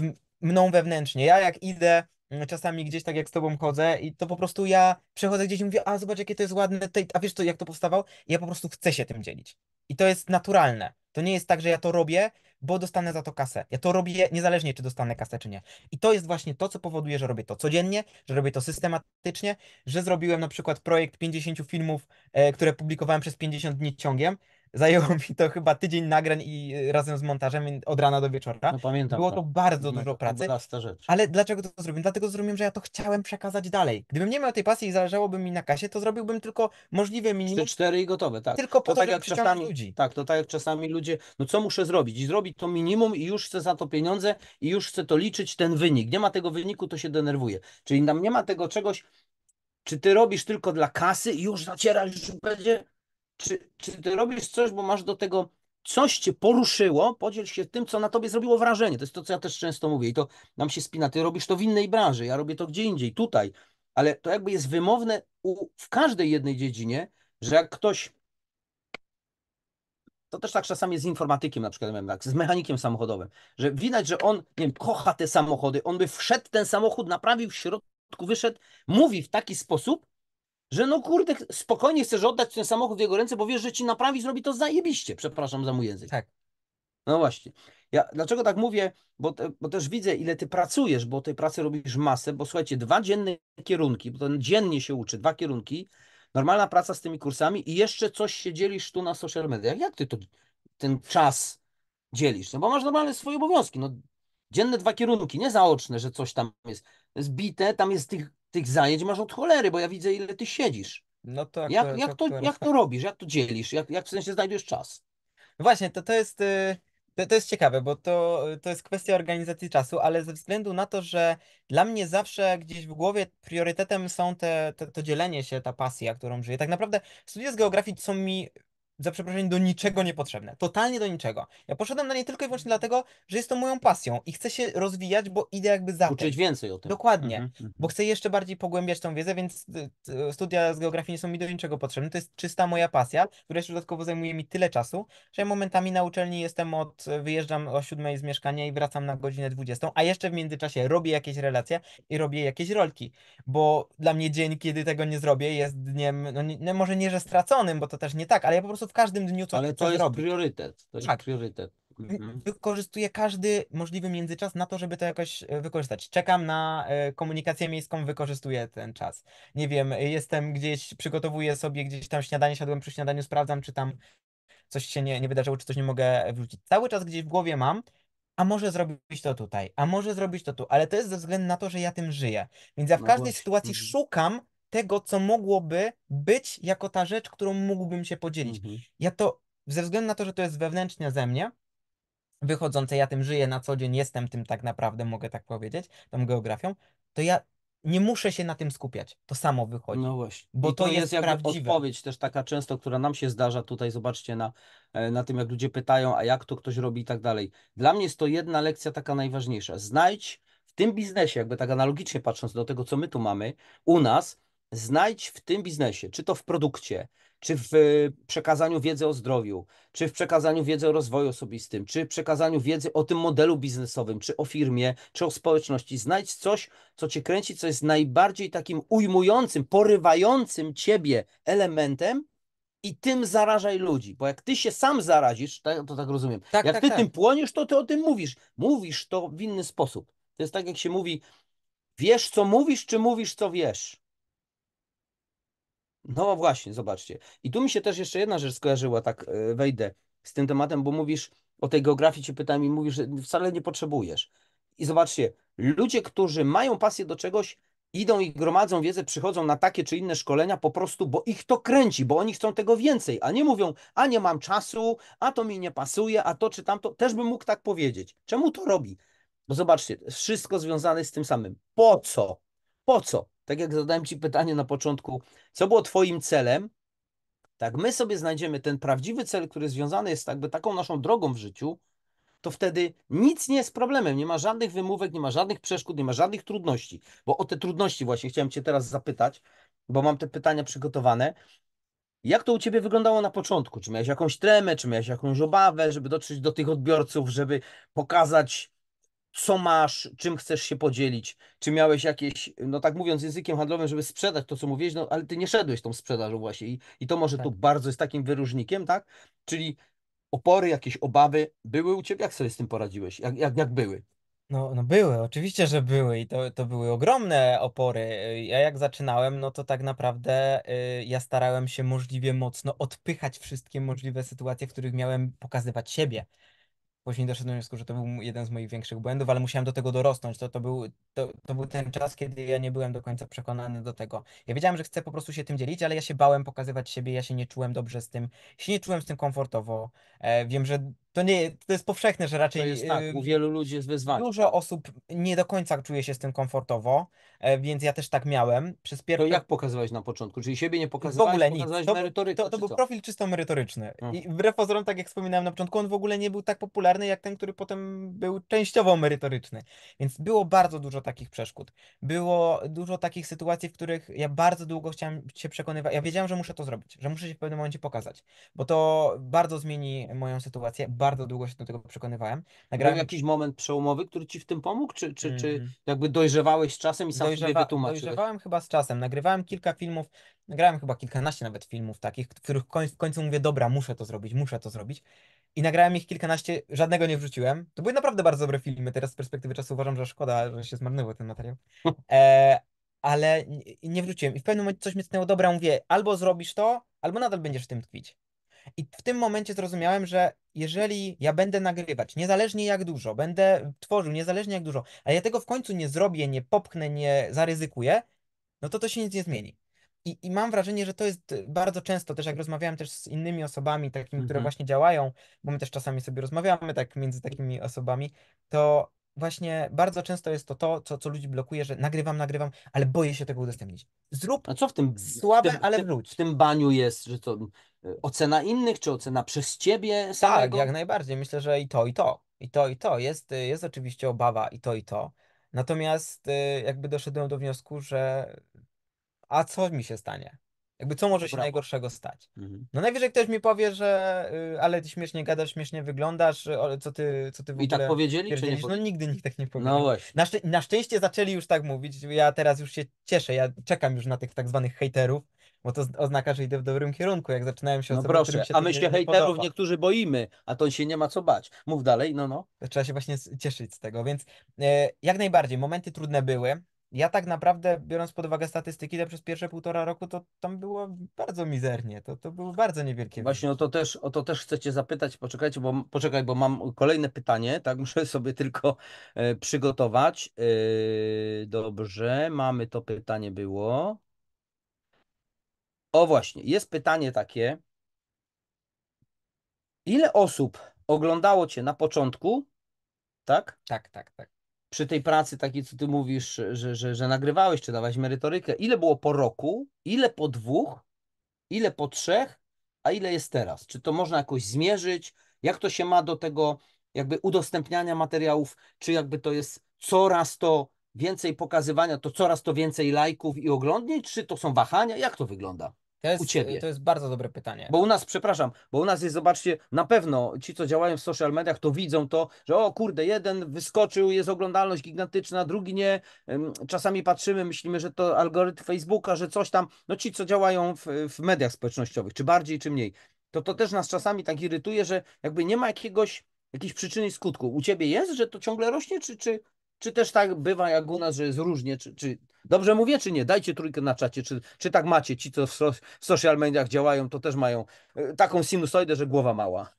B: mną wewnętrznie. Ja jak idę czasami gdzieś tak jak z tobą chodzę i to po prostu ja przechodzę gdzieś i mówię, a zobacz jakie to jest ładne, a wiesz to, jak to powstawało? I ja po prostu chcę się tym dzielić. I to jest naturalne. To nie jest tak, że ja to robię, bo dostanę za to kasę. Ja to robię niezależnie, czy dostanę kasę, czy nie. I to jest właśnie to, co powoduje, że robię to codziennie, że robię to systematycznie, że zrobiłem na przykład projekt 50 filmów, e, które publikowałem przez 50 dni ciągiem, Zajęło mi to chyba tydzień nagrań i y, razem z montażem od rana do wieczora. No pamiętam. Było to, bardzo dużo pracy. To rzecz. Ale dlaczego to zrobiłem? Dlatego zrobiłem, że ja to chciałem przekazać dalej. Gdybym nie miał tej
A: pasji i zależałoby mi na kasie, to zrobiłbym tylko możliwe minimum. Cztery i gotowe, tak. Tylko po to, tak to, jak czasami, ludzi. Tak, to tak jak czasami ludzie, no co muszę zrobić? I zrobić to minimum i już chcę za to pieniądze i już chcę to liczyć ten wynik. Nie ma tego wyniku, to się denerwuje. Czyli tam nie ma tego czegoś, czy ty robisz tylko dla kasy i już zacierasz, już będzie czy, czy ty robisz coś, bo masz do tego coś cię poruszyło, podziel się tym, co na tobie zrobiło wrażenie. To jest to, co ja też często mówię i to nam się spina. Ty robisz to w innej branży, ja robię to gdzie indziej, tutaj, ale to jakby jest wymowne u, w każdej jednej dziedzinie, że jak ktoś. To też tak czasami z informatykiem, na przykład, wiem, tak, z mechanikiem samochodowym, że widać, że on, nie wiem, kocha te samochody, on by wszedł ten samochód, naprawił w środku, wyszedł, mówi w taki sposób, że no kurde, spokojnie chcesz oddać ten samochód w jego ręce, bo wiesz, że ci naprawi, zrobi to zajebiście, przepraszam za mój język. Tak. No właśnie. Ja dlaczego tak mówię? Bo, te, bo też widzę, ile ty pracujesz, bo tej pracy robisz masę, bo słuchajcie, dwa dzienne kierunki, bo ten dziennie się uczy, dwa kierunki, normalna praca z tymi kursami i jeszcze coś się dzielisz tu na social mediach. Jak ty to, ten czas dzielisz? No bo masz normalne swoje obowiązki, no dzienne dwa kierunki, nie zaoczne, że coś tam jest zbite, tam jest tych tych zajęć masz od cholery, bo ja widzę, ile ty siedzisz. No tak. Jak, to, jak, to, jak to robisz? Jak to dzielisz? Jak, jak w sensie znajdujesz
B: czas? No właśnie, to, to jest. Y, to, to jest ciekawe, bo to, to jest kwestia organizacji czasu, ale ze względu na to, że dla mnie zawsze gdzieś w głowie priorytetem są te, te to dzielenie się, ta pasja, którą żyję. Tak naprawdę studia z geografii są mi za przeproszeniem, do niczego niepotrzebne. Totalnie do niczego. Ja poszedłem na nie tylko i wyłącznie dlatego, że jest to moją pasją i chcę się rozwijać, bo idę jakby za Uczyć więcej o tym. Dokładnie, mhm, mhm. bo chcę jeszcze bardziej pogłębiać tą wiedzę, więc y, y, studia z geografii nie są mi do niczego potrzebne. To jest czysta moja pasja, która jeszcze dodatkowo zajmuje mi tyle czasu, że momentami na uczelni jestem od, y, wyjeżdżam o 7 z mieszkania i wracam na godzinę 20, a jeszcze w międzyczasie robię jakieś relacje i robię jakieś rolki, bo dla mnie dzień, kiedy tego nie zrobię jest dniem, no, nie, no może nie, że straconym, bo to też nie tak, ale ja po prostu w każdym dniu co Ale to jest robi.
A: priorytet. To tak. jest priorytet. Mhm.
B: Wykorzystuję każdy możliwy międzyczas na to, żeby to jakoś e, wykorzystać. Czekam na e, komunikację miejską, wykorzystuję ten czas. Nie wiem, e, jestem gdzieś, przygotowuję sobie gdzieś tam śniadanie, siadłem przy śniadaniu, sprawdzam, czy tam coś się nie, nie wydarzyło, czy coś nie mogę wrócić. Cały czas gdzieś w głowie mam, a może zrobić to tutaj, a może zrobić to tu, ale to jest ze względu na to, że ja tym żyję. Więc ja w no każdej właśnie. sytuacji mhm. szukam tego, co mogłoby być jako ta rzecz, którą mógłbym się podzielić. Mhm. Ja to, ze względu na to, że to jest wewnętrznie ze mnie, wychodzące, ja tym żyję na co dzień, jestem tym tak naprawdę, mogę tak powiedzieć, tą geografią, to ja nie muszę się na tym skupiać. To samo
A: wychodzi. No właśnie. Bo I to, to jest, jest prawdziwe. odpowiedź też taka często, która nam się zdarza tutaj, zobaczcie na, e, na tym, jak ludzie pytają, a jak to ktoś robi i tak dalej. Dla mnie jest to jedna lekcja taka najważniejsza. Znajdź w tym biznesie, jakby tak analogicznie patrząc do tego, co my tu mamy, u nas, znajdź w tym biznesie, czy to w produkcie, czy w y, przekazaniu wiedzy o zdrowiu, czy w przekazaniu wiedzy o rozwoju osobistym, czy w przekazaniu wiedzy o tym modelu biznesowym, czy o firmie, czy o społeczności. Znajdź coś, co cię kręci, co jest najbardziej takim ujmującym, porywającym ciebie elementem i tym zarażaj ludzi, bo jak ty się sam zarazisz, tak, to tak rozumiem, tak, jak tak, ty tak. tym płoniesz, to ty o tym mówisz. Mówisz to w inny sposób. To jest tak, jak się mówi, wiesz co mówisz, czy mówisz co wiesz. No właśnie, zobaczcie. I tu mi się też jeszcze jedna rzecz skojarzyła, tak e, wejdę z tym tematem, bo mówisz o tej geografii, cię pytam i mówisz, że wcale nie potrzebujesz. I zobaczcie, ludzie, którzy mają pasję do czegoś, idą i gromadzą wiedzę, przychodzą na takie czy inne szkolenia po prostu, bo ich to kręci, bo oni chcą tego więcej, a nie mówią, a nie mam czasu, a to mi nie pasuje, a to czy tamto. Też bym mógł tak powiedzieć. Czemu to robi? Bo zobaczcie, wszystko związane z tym samym. Po co? Po co? tak jak zadałem Ci pytanie na początku, co było Twoim celem, tak my sobie znajdziemy ten prawdziwy cel, który związany jest jakby taką naszą drogą w życiu, to wtedy nic nie jest problemem, nie ma żadnych wymówek, nie ma żadnych przeszkód, nie ma żadnych trudności. Bo o te trudności właśnie chciałem Cię teraz zapytać, bo mam te pytania przygotowane. Jak to u Ciebie wyglądało na początku? Czy miałeś jakąś tremę, czy miałeś jakąś obawę, żeby dotrzeć do tych odbiorców, żeby pokazać co masz, czym chcesz się podzielić, czy miałeś jakieś, no tak mówiąc językiem handlowym, żeby sprzedać to, co mówiłeś, no ale ty nie szedłeś tą sprzedażą właśnie i, i to może tak. tu bardzo jest takim wyróżnikiem, tak? Czyli opory, jakieś obawy były u ciebie, jak sobie z tym poradziłeś, jak, jak, jak były?
B: No, no były, oczywiście, że były i to, to były ogromne opory. Ja jak zaczynałem, no to tak naprawdę y, ja starałem się możliwie mocno odpychać wszystkie możliwe sytuacje, w których miałem pokazywać siebie, Później doszedłem do wniosku, że to był jeden z moich większych błędów, ale musiałem do tego dorosnąć. To, to, był, to, to był ten czas, kiedy ja nie byłem do końca przekonany do tego. Ja wiedziałem, że chcę po prostu się tym dzielić, ale ja się bałem pokazywać siebie, ja się nie czułem dobrze z tym, się nie czułem z tym komfortowo. E, wiem, że to nie, to jest powszechne, że raczej. jest tak, y, u wielu ludzi jest wyzwanie. Dużo osób nie do końca czuje się z tym komfortowo, e, więc ja też tak miałem. Przez pierwsze... To jak
A: pokazywałeś na początku? Czyli siebie nie pokazywałeś? W ogóle nic. To, to, to był co?
B: profil czysto merytoryczny. No. I wbrew pozorom, tak jak wspominałem na początku, on w ogóle nie był tak popularny jak ten, który potem
A: był częściowo merytoryczny.
B: Więc było bardzo dużo takich przeszkód. Było dużo takich sytuacji, w których ja bardzo długo chciałem się przekonywać. Ja wiedziałem, że muszę to zrobić, że muszę się w pewnym momencie pokazać, bo to bardzo zmieni moją sytuację bardzo długo się do tego przekonywałem. Nagrałem... Był jakiś
A: moment przełomowy, który ci w tym pomógł, czy, czy, mm czy mhm. jakby dojrzewałeś z czasem i sam Dojrzewa... sobie wytłumaczyłeś? Dojrzewałem
B: chyba z czasem. Nagrywałem kilka filmów, nagrałem chyba kilkanaście nawet filmów takich, w których w końcu mówię, dobra, muszę to zrobić, muszę to zrobić. I nagrałem ich kilkanaście, żadnego nie wrzuciłem. To były naprawdę bardzo dobre filmy. Teraz z perspektywy czasu uważam, że szkoda, że się zmarnował ten materiał. E, ale nie wrzuciłem. I w pewnym momencie coś mnie tknęło, dobra, mówię, albo zrobisz to, albo nadal będziesz w tym tkwić. I w tym momencie zrozumiałem, że jeżeli ja będę nagrywać, niezależnie jak dużo, będę tworzył, niezależnie jak dużo, ale ja tego w końcu nie zrobię, nie popchnę, nie zaryzykuję, no to to się nic nie zmieni. I, I mam wrażenie, że to jest bardzo często też, jak rozmawiałem też z innymi osobami, takimi, które mhm. właśnie działają, bo my też czasami sobie rozmawiamy tak między takimi osobami, to właśnie bardzo często jest to to, co, co ludzi blokuje, że nagrywam, nagrywam, ale boję się tego udostępnić.
A: Zrób A co w tym słabe, w tym, ale wróć. W tym baniu jest, że to y, ocena innych, czy ocena przez ciebie samego? Tak, jak najbardziej. Myślę, że i to, i to, i to, i to. Jest, y, jest oczywiście obawa i
B: to, i to. Natomiast y, jakby doszedłem do wniosku, że a co mi się stanie? Jakby co może się Brawo. najgorszego stać? Mhm. No najwyżej ktoś mi powie, że y, ale ty śmiesznie gadasz, śmiesznie wyglądasz, ale co ty, co ty w ogóle I tak powiedzieli, czy nie? No nigdy nikt tak nie no powiedział. No właśnie. Na, szczę- na, szczęście zaczęli już tak mówić, ja teraz już się cieszę, ja czekam już na tych tak zwanych hejterów, bo to oznacza, że idę w dobrym kierunku, jak zaczynają się no osoby, się a my się nie hejterów podoba.
A: niektórzy boimy, a to się nie ma co bać. Mów dalej, no no. Trzeba się właśnie cieszyć z tego, więc y,
B: jak najbardziej, momenty trudne były, ja tak naprawdę, biorąc pod uwagę statystyki, to przez pierwsze półtora
A: roku to tam było bardzo mizernie, to, to było bardzo niewielkie. Właśnie o to, też, o to też chcecie zapytać, poczekajcie, bo, poczekaj, bo mam kolejne pytanie, tak, muszę sobie tylko e, przygotować. E, dobrze, mamy to pytanie było. O właśnie, jest pytanie takie. Ile osób oglądało Cię na początku, tak? Tak, tak, tak przy tej pracy takiej, co ty mówisz, że, że, że nagrywałeś, czy dawałeś merytorykę, ile było po roku, ile po dwóch, ile po trzech, a ile jest teraz? Czy to można jakoś zmierzyć? Jak to się ma do tego jakby udostępniania materiałów, czy jakby to jest coraz to więcej pokazywania, to coraz to więcej lajków i oglądnięć, czy to są wahania? Jak to wygląda? To jest, u ciebie? To
B: jest bardzo dobre pytanie. Bo
A: u nas, przepraszam, bo u nas jest, zobaczcie, na pewno ci, co działają w social mediach, to widzą to, że o kurde, jeden wyskoczył, jest oglądalność gigantyczna, drugi nie. Czasami patrzymy, myślimy, że to algorytm Facebooka, że coś tam. No ci, co działają w, w mediach społecznościowych, czy bardziej, czy mniej. To to też nas czasami tak irytuje, że jakby nie ma jakiegoś jakiejś przyczyny i skutku. U ciebie jest, że to ciągle rośnie, czy, czy, czy też tak bywa jak u nas, że jest różnie? Czy, czy dobrze mówię, czy nie? Dajcie trójkę na czacie. Czy, czy tak macie? Ci, co w, so, w social mediach działają, to też mają e, taką sinusoidę, że głowa mała.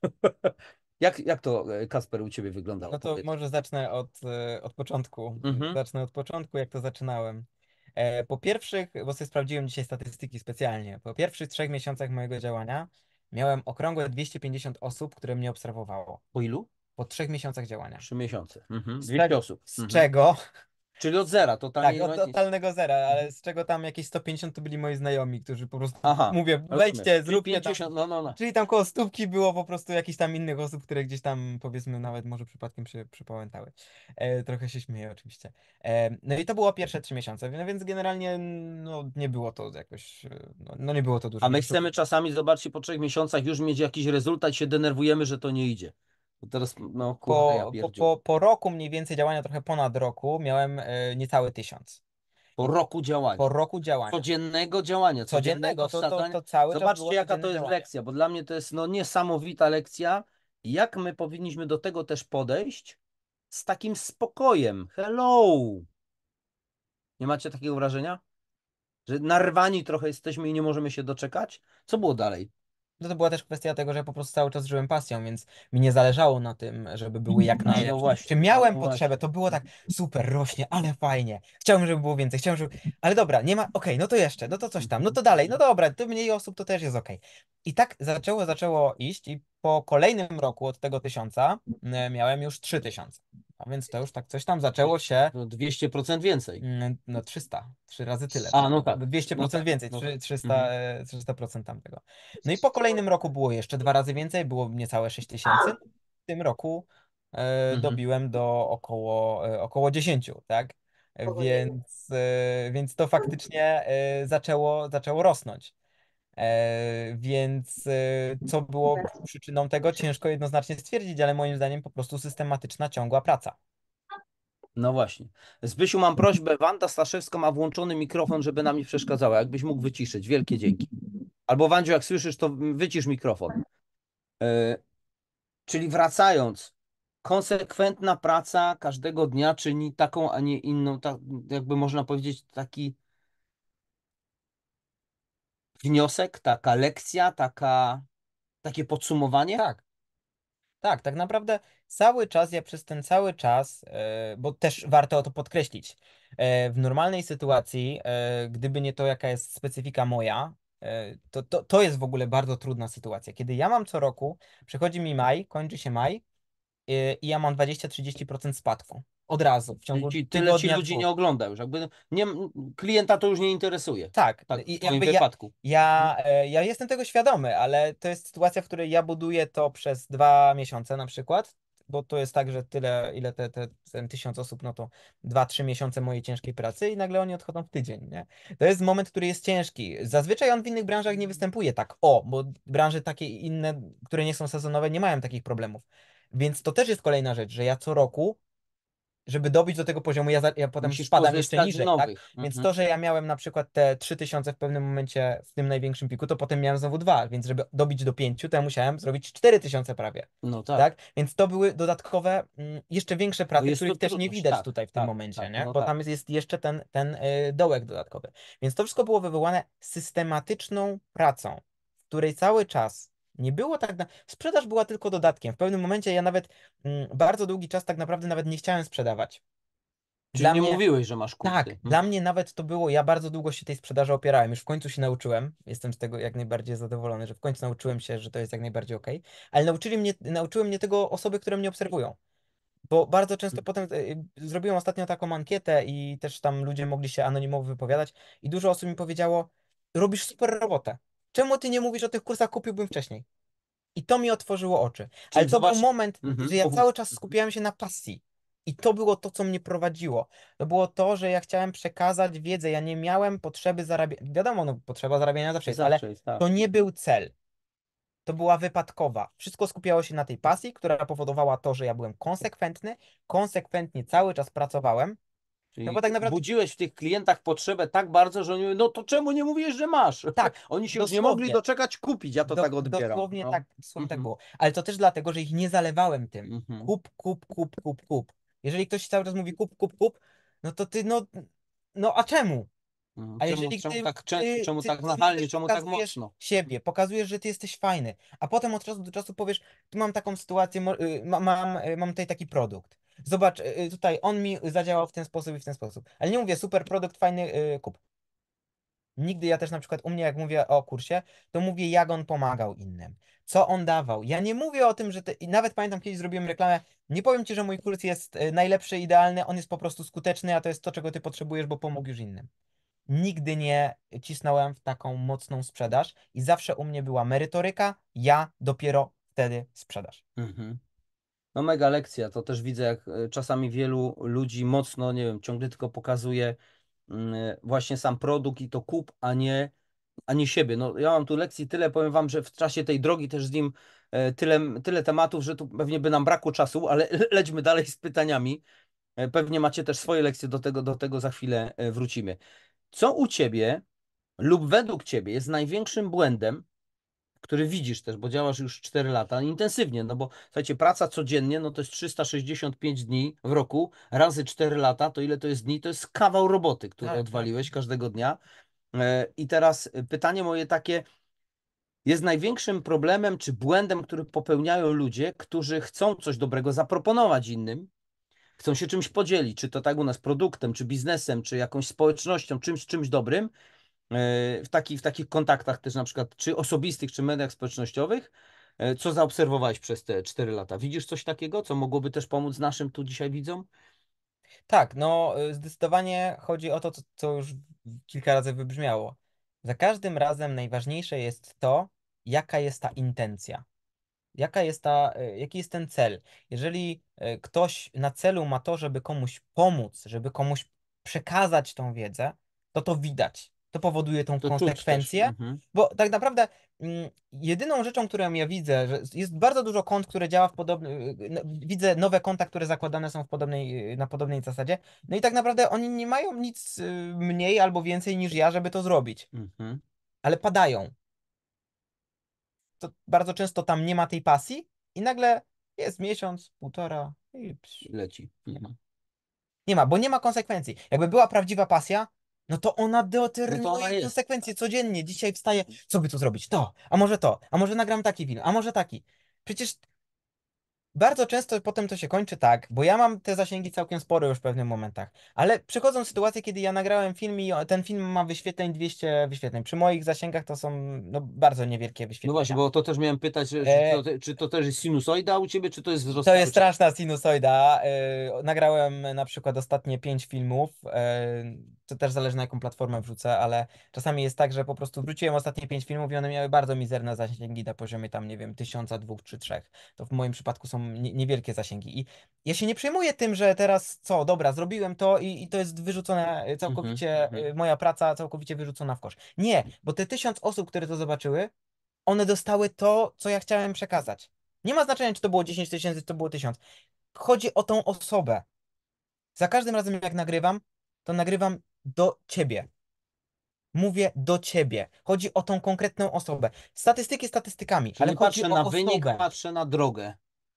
A: jak, jak to, e, Kasper, u ciebie wyglądało?
B: No to powiedz. może zacznę od, e, od początku. Mhm. Zacznę od początku, jak to zaczynałem. Po pierwszych, bo sobie sprawdziłem dzisiaj statystyki specjalnie, po pierwszych trzech miesiącach mojego działania miałem okrągłe 250 osób, które mnie obserwowało. Po ilu? po trzech miesiącach działania. Trzy miesiące. Mhm. 200 osób. Z mhm. czego?
A: Czyli od zera, totalnie. Tak, od
B: totalnego zera, ale mhm. z czego tam jakieś 150 to byli moi znajomi, którzy po prostu Aha, mówię, wejdźcie, zróbcie No, no, no. Czyli tam koło stówki było po prostu jakichś tam innych osób, które gdzieś tam powiedzmy nawet może przypadkiem się przypamiętały. E, trochę się śmieję oczywiście. E, no i to było pierwsze trzy miesiące, no więc generalnie no, nie było to jakoś, e, no, no nie było to dużo. A my
A: chcemy czasami, zobaczcie, po trzech miesiącach już mieć jakiś rezultat, się denerwujemy, że to nie idzie. Bo Teraz no kurde, Po, no, po, po, po roku mniej więcej działania, trochę
B: ponad roku, miałem e, niecały tysiąc.
A: Po roku działania. Po roku działania. Codziennego działania, codziennego Codziennego, to, to, to cały czas Zobaczcie, jaka to jest działanie. lekcja, bo dla mnie to jest no, niesamowita lekcja, jak my powinniśmy do tego też podejść z takim spokojem. Hello! Nie macie takiego wrażenia? Że narwani trochę jesteśmy i nie możemy się doczekać? Co było dalej?
B: no to była też kwestia tego, że po prostu cały czas żyłem pasją, więc mi nie zależało na tym, żeby były jak no najlepsze. No właśnie, miałem no właśnie. potrzebę, to było tak super, rośnie, ale fajnie. Chciałbym, żeby było więcej, chciałbym, żeby... Ale dobra, nie ma, okej, okay, no to jeszcze, no to coś tam, no to dalej, no dobra, to mniej osób, to też jest okej. Okay. I tak zaczęło, zaczęło iść i po kolejnym roku od tego tysiąca miałem już trzy tysiące. A więc to już tak coś tam zaczęło się. No 200% więcej. Mm, no 300, trzy razy tyle. A, no tak. 200% no tak, więcej, no tak. 300, 300% tamtego. No i po kolejnym roku było jeszcze dwa razy więcej, było niecałe 6 tysięcy. W tym roku e, mhm. dobiłem do około, e, około 10, tak? Więc, e, więc to faktycznie zaczęło, zaczęło rosnąć. E, więc e, co było przyczyną tego, ciężko jednoznacznie stwierdzić, ale moim zdaniem po prostu systematyczna, ciągła praca.
A: No właśnie. Zbysiu, mam prośbę. Wanda Staszewska ma włączony mikrofon, żeby nam nie przeszkadzała. Jakbyś mógł wyciszyć. Wielkie dzięki. Albo Wandziu, jak słyszysz, to wycisz mikrofon. E, czyli wracając, konsekwentna praca każdego dnia czyni taką, a nie inną, tak, jakby można powiedzieć, taki wniosek, taka lekcja, taka, takie podsumowanie? Tak.
B: Tak, tak naprawdę cały czas, ja przez ten cały czas, e, bo też warto o to podkreślić, e, w normalnej sytuacji, e, gdyby nie to, jaka jest specyfika moja, to, to, to jest w ogóle bardzo trudna sytuacja. Kiedy ja mam co roku, przychodzi mi maj, kończy się maj i ja mam 20-30% spadku od razu w
A: ciągu Czyli tyle ci ludzi nie ogląda już. Jakby nie, klienta to już nie interesuje. Tak, tak w moim wypadku.
B: Ja, ja, mhm. e, ja jestem tego świadomy, ale to jest sytuacja, w której ja buduję to przez dwa miesiące na przykład, bo to jest tak, że tyle, ile te, te, ten tysiąc osób, no to dwa, trzy miesiące mojej ciężkiej pracy i nagle oni odchodzą w tydzień, nie? To jest moment, który jest ciężki. Zazwyczaj on w innych branżach nie występuje tak, o, bo branże takie inne, które nie są sezonowe, nie mają takich problemów. Więc to też jest kolejna rzecz, że ja co roku żeby dobić do tego poziomu, ja, za, ja potem Musisz spadam jeszcze niżej. Tak? Mhm. Więc to, że ja miałem na przykład te 3000 w pewnym momencie w tym największym piku, to potem miałem znowu dwa, więc żeby dobić do pięciu, to ja musiałem zrobić 4000 prawie. No tak. tak. Więc to były dodatkowe, mm, jeszcze większe prace, no których też nie widać tak, tutaj w tym tak, momencie, tak. nie? No bo tak. tam jest jeszcze ten, ten y, dołek dodatkowy. Więc to wszystko było wywołane systematyczną pracą, w której cały czas nie było tak. Na... Sprzedaż była tylko dodatkiem. W pewnym momencie ja nawet mm, bardzo długi czas tak naprawdę nawet nie chciałem sprzedawać. Czyli dla nie mnie... mówiłeś, że masz kółka? Tak, hmm. dla mhm. mnie nawet to było, ja bardzo długo się tej sprzedaży opierałem, już w końcu się nauczyłem, jestem z tego jak najbardziej zadowolony, że w końcu nauczyłem się, że to jest jak najbardziej ok, ale nauczyli mnie, nauczyły mnie tego osoby, które mnie obserwują, bo bardzo często mm. potem e, e, zrobiłem ostatnio taką ankietę i też tam ludzie mogli się anonimowo wypowiadać i dużo osób mi powiedziało, robisz super robotę, czemu ty nie mówisz o tych kursach, kupiłbym wcześniej? I to mi otworzyło oczy. Czyli Ale to zobacz... był moment, mhm. że ja cały czas skupiałem się na pasji. I to było to, co mnie prowadziło. To było to, że ja chciałem przekazać wiedzę. Ja nie miałem potrzeby zarabiania. Wiadomo, no, potrzeba zarabiania zawsze jest, zawsze ale tak. to nie był cel. To była wypadkowa. Wszystko skupiało się na tej pasji, która powodowała to, że ja byłem konsekwentny, konsekwentnie cały czas pracowałem,
A: Czyli no bo tak naprawdę... budziłeś w tych klientach potrzebę tak bardzo, że oni mówią, no to czemu nie mówisz, że masz? Tak. Oni się dosłownie. już nie mogli doczekać kupić, ja to Do, tak odbieram. Dosłownie, no.
B: tak, dosłownie mm -hmm. tak było. Ale to też dlatego, że ich nie zalewałem tym. Mm -hmm. Kup, kup, kup, kup, kup. Jeżeli ktoś cały czas mówi kup, kup, kup, no to ty, no, no a czemu?
A: No, a jeżeli czemu, ty, tak często, czemu ty, tak nachalnie, czemu tak mocno?
B: siebie, pokazujesz, że ty jesteś fajny, a potem od czasu do czasu powiesz, tu mam taką sytuację, y, mam, mam, y, mam tutaj taki produkt. Zobacz, y, y, tutaj on mi zadziałał w ten sposób i w ten sposób. Ale nie mówię, super produkt, fajny y, kup. Nigdy ja też na przykład u mnie, jak mówię o kursie, to mówię, jak on pomagał innym, co on dawał. Ja nie mówię o tym, że. Te... Nawet pamiętam, kiedyś zrobiłem reklamę. Nie powiem ci, że mój kurs jest najlepszy, idealny, on jest po prostu skuteczny, a to jest to, czego ty potrzebujesz, bo pomógł już innym. Nigdy nie cisnąłem w taką mocną sprzedaż i zawsze u mnie była merytoryka, ja dopiero wtedy
A: sprzedaż. Mhm no mega lekcja. To też widzę, jak e, czasami wielu ludzi mocno, nie wiem, ciągle tylko pokazuje mm, właśnie sam produkt i to kup, a nie, a nie siebie. No, ja mam tu lekcji tyle, powiem Wam, że w czasie tej drogi też z nim e, tyle, tyle tematów, że tu pewnie by nam brakło czasu, ale lećmy dalej z pytaniami. E, pewnie macie też swoje lekcje, do tego, do tego za chwilę wrócimy. Co u Ciebie lub według Ciebie jest największym błędem, który widzisz też, bo działasz już 4 lata intensywnie, no bo słuchajcie, praca codziennie, no to jest 365 dni w roku, razy 4 lata, to ile to jest dni, to jest kawał roboty, który tak, tak, odwaliłeś tak. każdego dnia. E, I teraz e, pytanie moje takie, jest największym problemem czy błędem, który popełniają ludzie, którzy chcą coś dobrego zaproponować innym, chcą się czymś podzielić, czy to tak u nas produktem, czy biznesem, czy jakąś społecznością, czymś, czymś dobrym, E, w, taki, w takich kontaktach też na przykład, czy osobistych, czy mediach społecznościowych, e, co zaobserwowałeś przez te 4 lata? Widzisz coś takiego, co mogłoby też pomóc naszym tu dzisiaj widzom?
B: Tak, no e, zdecydowanie chodzi o to, co, co już kilka razy wybrzmiało. Za każdym razem najważniejsze jest to, jaka jest ta intencja. Jaka jest ta, jaki jest ten cel? Jeżeli ktoś na celu ma to, żeby komuś pomóc, żeby komuś przekazać tą wiedzę, to to widać to powoduje tą to konsekwencję. Mhm. Bo tak naprawdę mm, jedyną rzeczą, którą ja widzę, że jest bardzo dużo kont, które działa w podobnym. Y, widzę nowe konta, które zakładane są w podobnej, y, na podobnej zasadzie. No i tak naprawdę oni nie mają nic y, mniej albo więcej niż ja, żeby to zrobić. Mhm. Ale padają. To bardzo często tam nie ma tej pasji i nagle jest miesiąc, półtora i
A: psz. leci. Nie ma.
B: Nie ma, bo nie ma konsekwencji. Jakby była prawdziwa pasja, no to ona deoterminuje No konsekwencje codziennie. Dzisiaj wstaje, mhm. co by tu zrobić? To, a może to, a może nagram taki film, a może taki. Przecież bardzo często potem to się kończy tak, bo ja mam te zasięgi całkiem spore już w pewnych momentach, ale przychodzą sytuacje, kiedy ja nagrałem film i ten film ma wyświetleń 200 wyświetleń. Przy moich zasięgach to są no, bardzo
A: niewielkie No właśnie, bo to też miałem pytać, e, to, czy to też jest sinusoida u ciebie, czy to jest wzrost? To jest straszna
B: sinusoida. E, nagrałem na przykład ostatnie pięć filmów. E, to też zależy na jaką platformę wrzucę, ale czasami jest tak, że po prostu wrzuciłem ostatnie pięć filmów i one miały bardzo mizerne zasięgi na poziomie tam, nie wiem, tysiąca, dwóch czy trzech. To w moim przypadku są niewielkie zasięgi. I ja się nie przejmuję tym, że teraz co, dobra, zrobiłem to i, i to jest wyrzucone całkowicie, mm -hmm. moja praca całkowicie wyrzucona w kosz. Nie, bo te tysiąc osób, które to zobaczyły, one dostały to, co ja chciałem przekazać. Nie ma znaczenia, czy to było 10 tysięcy, czy to było tysiąc. Chodzi o tą osobę. Za każdym razem, jak nagrywam, to nagrywam do ciebie. Mówię do ciebie. Chodzi o tą konkretną osobę. Statystyki statystykami, Czyli ale chodzi patrzę o na osobę. wynik,
A: patrzę na drogę.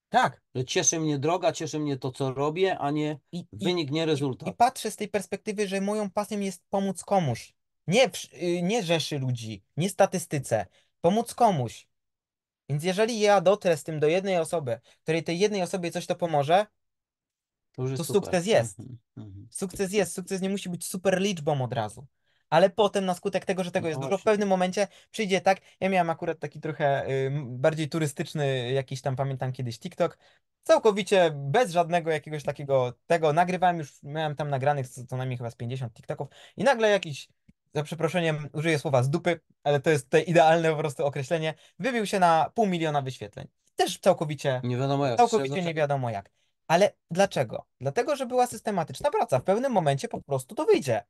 A: Tak. Że cieszy mnie droga, cieszy mnie to, co robię, a nie I, i- wynik, nie rezultat. I patrzę z tej perspektywy, że moją pasją jest pomóc komuś. Nie, y, nie rzeszy
B: ludzi, nie statystyce. Pomóc komuś. Więc jeżeli ja dotrę z tym do jednej osoby, której tej jednej osobie coś to pomoże, to,
C: to sukces jest. Mhm,
B: mhm. Sukces jest, sukces nie musi być super liczbą od razu. Ale potem na skutek tego, że tego no jest dużo, w pewnym momencie przyjdzie tak. Ja miałem akurat taki trochę y, bardziej turystyczny, jakiś tam pamiętam kiedyś TikTok. Całkowicie bez żadnego jakiegoś takiego tego. Nagrywałem już, miałem tam nagranych co, co najmniej chyba z 50 TikToków i nagle jakiś za przeproszeniem użyję słowa z dupy, ale to jest tutaj idealne po prostu określenie, wybił się na pół miliona wyświetleń. Też całkowicie nie wiadomo jak. Całkowicie nie tak. wiadomo jak. Ale dlaczego? Dlatego, że była systematyczna praca. W pewnym momencie po prostu to wyjdzie.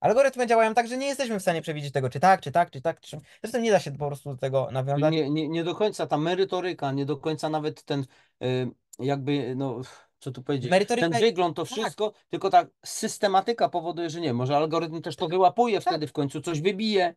B: Algorytmy działają tak, że nie jesteśmy w stanie przewidzieć tego, czy tak, czy tak,
A: czy tak. Czy... Zresztą
B: nie da się po prostu do
A: tego nawiązać. Nie, nie, nie do końca ta merytoryka, nie do końca nawet ten y, jakby, no co tu powiedzieć, Merytoryka... ten wygląd, to tak. wszystko, tak. tylko ta systematyka powoduje, że nie, może algorytm też to tak. wyłapuje tak. wtedy w końcu, coś wybije,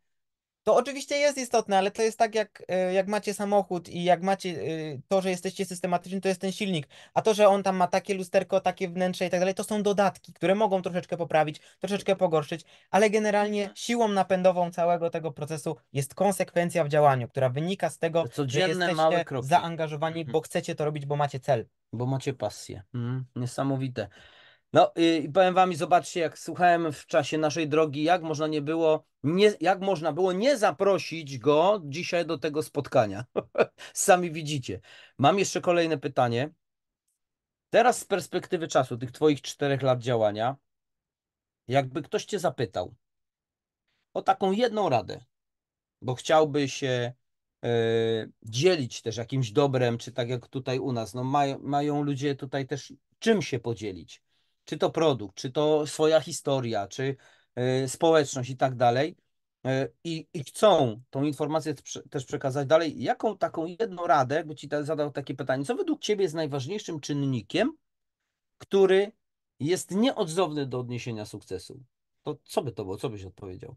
B: to oczywiście jest istotne, ale to jest tak, jak, e, jak macie samochód i jak macie e, to, że jesteście systematyczni, to jest ten silnik. A to, że on tam ma takie lusterko, takie wnętrze i tak dalej, to są dodatki, które mogą troszeczkę poprawić, troszeczkę pogorszyć, ale generalnie mhm. siłą napędową całego tego procesu jest konsekwencja w działaniu, która wynika z tego, że jesteście zaangażowani, mhm. bo
A: chcecie to robić, bo macie cel. Bo macie pasję. Mm, niesamowite. No y, i powiem wam i zobaczcie, jak słuchałem w czasie naszej drogi, jak można nie było, nie, jak można było nie zaprosić go dzisiaj do tego spotkania. Sami widzicie. Mam jeszcze kolejne pytanie. Teraz z perspektywy czasu, tych twoich czterech lat działania, jakby ktoś cię zapytał o taką jedną radę, bo chciałby się e, dzielić też jakimś dobrem, czy tak jak tutaj u nas, no mają ludzie tutaj też czym się podzielić czy to produkt, czy to swoja historia, czy e, społeczność i tak dalej, e, i, i chcą tą informację też przekazać dalej, jaką taką jedną radę, jakby ci zadał takie pytanie, co według Ciebie jest najważniejszym czynnikiem, który jest nieodzowny do odniesienia sukcesu? To co by to było, co byś odpowiedział?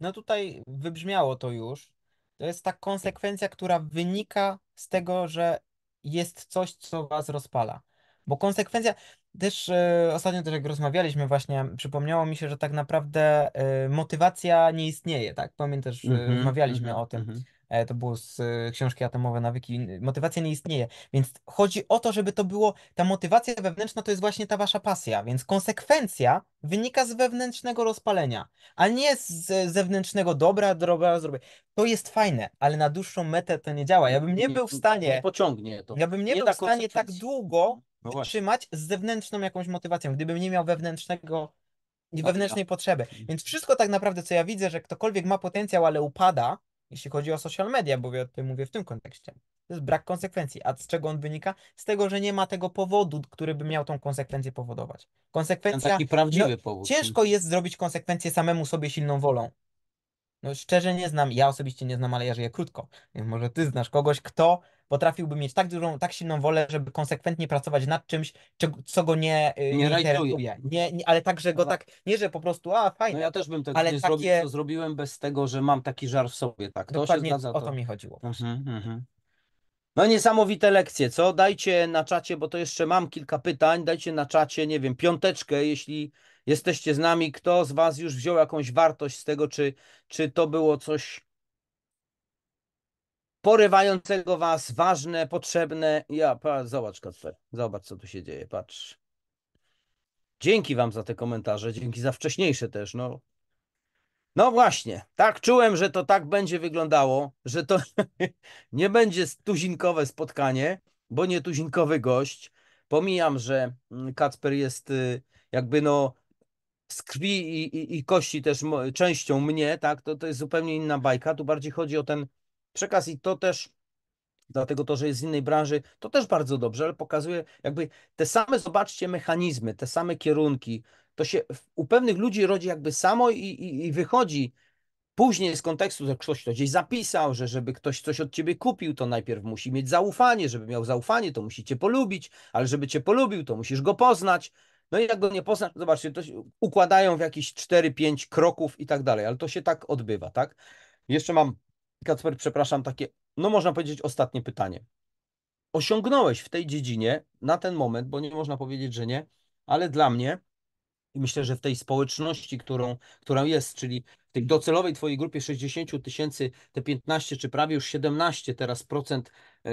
A: No tutaj
B: wybrzmiało to już. To jest ta konsekwencja, która wynika z tego, że jest coś, co Was rozpala. Bo konsekwencja, też e, ostatnio też jak rozmawialiśmy właśnie, przypomniało mi się, że tak naprawdę e, motywacja nie istnieje, tak? Pamiętasz, mm -hmm, rozmawialiśmy mm -hmm, o tym. Mm -hmm. to było z książki Atomowe Nawyki. Motywacja nie istnieje, więc chodzi o to, żeby to było, ta motywacja wewnętrzna to jest właśnie ta wasza pasja, więc konsekwencja wynika z wewnętrznego rozpalenia, a nie z zewnętrznego dobra, droga, zrobię. To jest fajne, ale na dłuższą metę to nie działa. Ja bym nie, nie był w stanie... Nie pociągnie to. Ja bym nie, nie był w stanie tak długo no trzymać z zewnętrzną jakąś motywacją, gdybym nie miał wewnętrznego, wewnętrznej potrzeby. Mhm. Więc wszystko tak naprawdę, co ja widzę, że ktokolwiek ma potencjał, ale upada, jeśli chodzi o social media, bo ja tutaj mówię w tym kontekście, to jest brak konsekwencji. A z czego on wynika? Z tego, że nie ma tego powodu, który by miał tą konsekwencję powodować. Konsekwencja. Ten taki prawdziwy no, powód. Ciężko jest zrobić konsekwencję samemu sobie silną wolą. No szczerze nie znam, ja osobiście nie znam, ale ja żyję krótko. Może ty znasz kogoś, kto potrafiłby mieć tak dużą, tak silną wolę, żeby konsekwentnie pracować nad czymś, co go nie, y, nie, nie interesuje. Nie, nie, ale także go tak, nie że po prostu, a fajnie. No ja też bym to ale takie... zrobił, to
A: zrobiłem bez tego, że mam taki żar w sobie. Tak, to Dokładnie się zgadza, o to, mi chodziło. Mhm, mhm. No niesamowite lekcje, co? Dajcie na czacie, bo to jeszcze mam kilka pytań, dajcie na czacie, nie wiem, piąteczkę, jeśli jesteście z nami, kto z Was już wziął jakąś wartość z tego, czy, czy to było coś porywającego was, ważne, potrzebne. Ja, patrz, zobacz, Kacper, zobacz, co tu się dzieje, patrz. Dzięki wam za te komentarze, dzięki za wcześniejsze też, no. No właśnie, tak czułem, że to tak będzie wyglądało, że to nie będzie tuzinkowe spotkanie, bo nie tuzinkowy gość. Pomijam, że mm, Kacper jest y, jakby no z krwi i, i, i kości też częścią mnie, tak, to, to jest zupełnie inna bajka. Tu bardziej chodzi o ten przekaz i to też, dlatego to, że jest z innej branży, to też bardzo dobrze, ale pokazuje jakby te same, zobaczcie, mechanizmy, te same kierunki. To się u pewnych ludzi rodzi jakby samo i, i, i wychodzi później z kontekstu, że ktoś to gdzieś zapisał, że żeby ktoś coś od ciebie kupił, to najpierw musi mieć zaufanie, żeby miał zaufanie, to musi cię polubić, ale żeby cię polubił, to musisz go poznać. No i jak go nie poznasz, zobaczcie, to układają w jakieś 4-5 kroków i tak dalej, ale to się tak odbywa, tak? Jeszcze mam Kacper, przepraszam, takie, no można powiedzieć, ostatnie pytanie. Osiągnąłeś w tej dziedzinie na ten moment, bo nie można powiedzieć, że nie, ale dla mnie i myślę, że w tej społeczności, którą, którą jest, czyli tej docelowej Twojej grupie 60 tysięcy, te 15 czy prawie już 17 teraz procent e,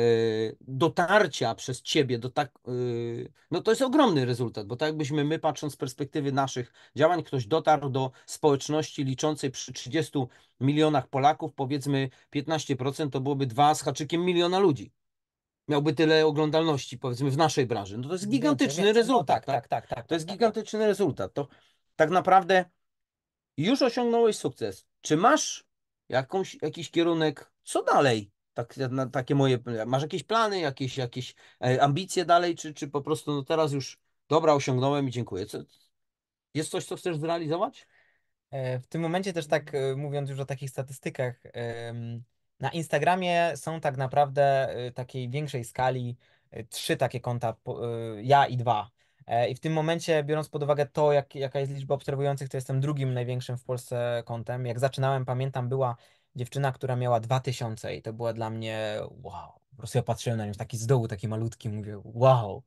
A: dotarcia przez Ciebie do tak, e, no to jest ogromny rezultat, bo tak jakbyśmy my patrząc z perspektywy naszych działań, ktoś dotarł do społeczności liczącej przy 30 milionach Polaków, powiedzmy 15% to byłoby dwa z haczykiem miliona ludzi miałby tyle oglądalności, powiedzmy, w naszej branży. No to jest gigantyczny no rezultat. Tak, tak, tak, tak, tak, To jest tak, tak. gigantyczny rezultat. To tak naprawdę już osiągnąłeś sukces. Czy masz jakąś, jakiś kierunek, co dalej? Tak, na, takie moje, masz jakieś plany, jakieś, jakieś e, ambicje dalej, czy, czy po prostu no teraz już dobra, osiągnąłem i dziękuję. Co, jest coś, co chcesz zrealizować?
B: E, w tym momencie też tak, e, mówiąc już o takich statystykach, na Instagramie są tak naprawdę takiej większej skali trzy takie konta, ja i dwa E, I w tym momencie, biorąc pod uwagę to, jak, jaka jest liczba obserwujących, to jestem drugim największym w Polsce kontem. Jak zaczynałem, pamiętam, była dziewczyna, która miała 2000 i to była dla mnie wow. Po prostu ja patrzyłem na nią taki z dołu, taki malutki, mówię wow,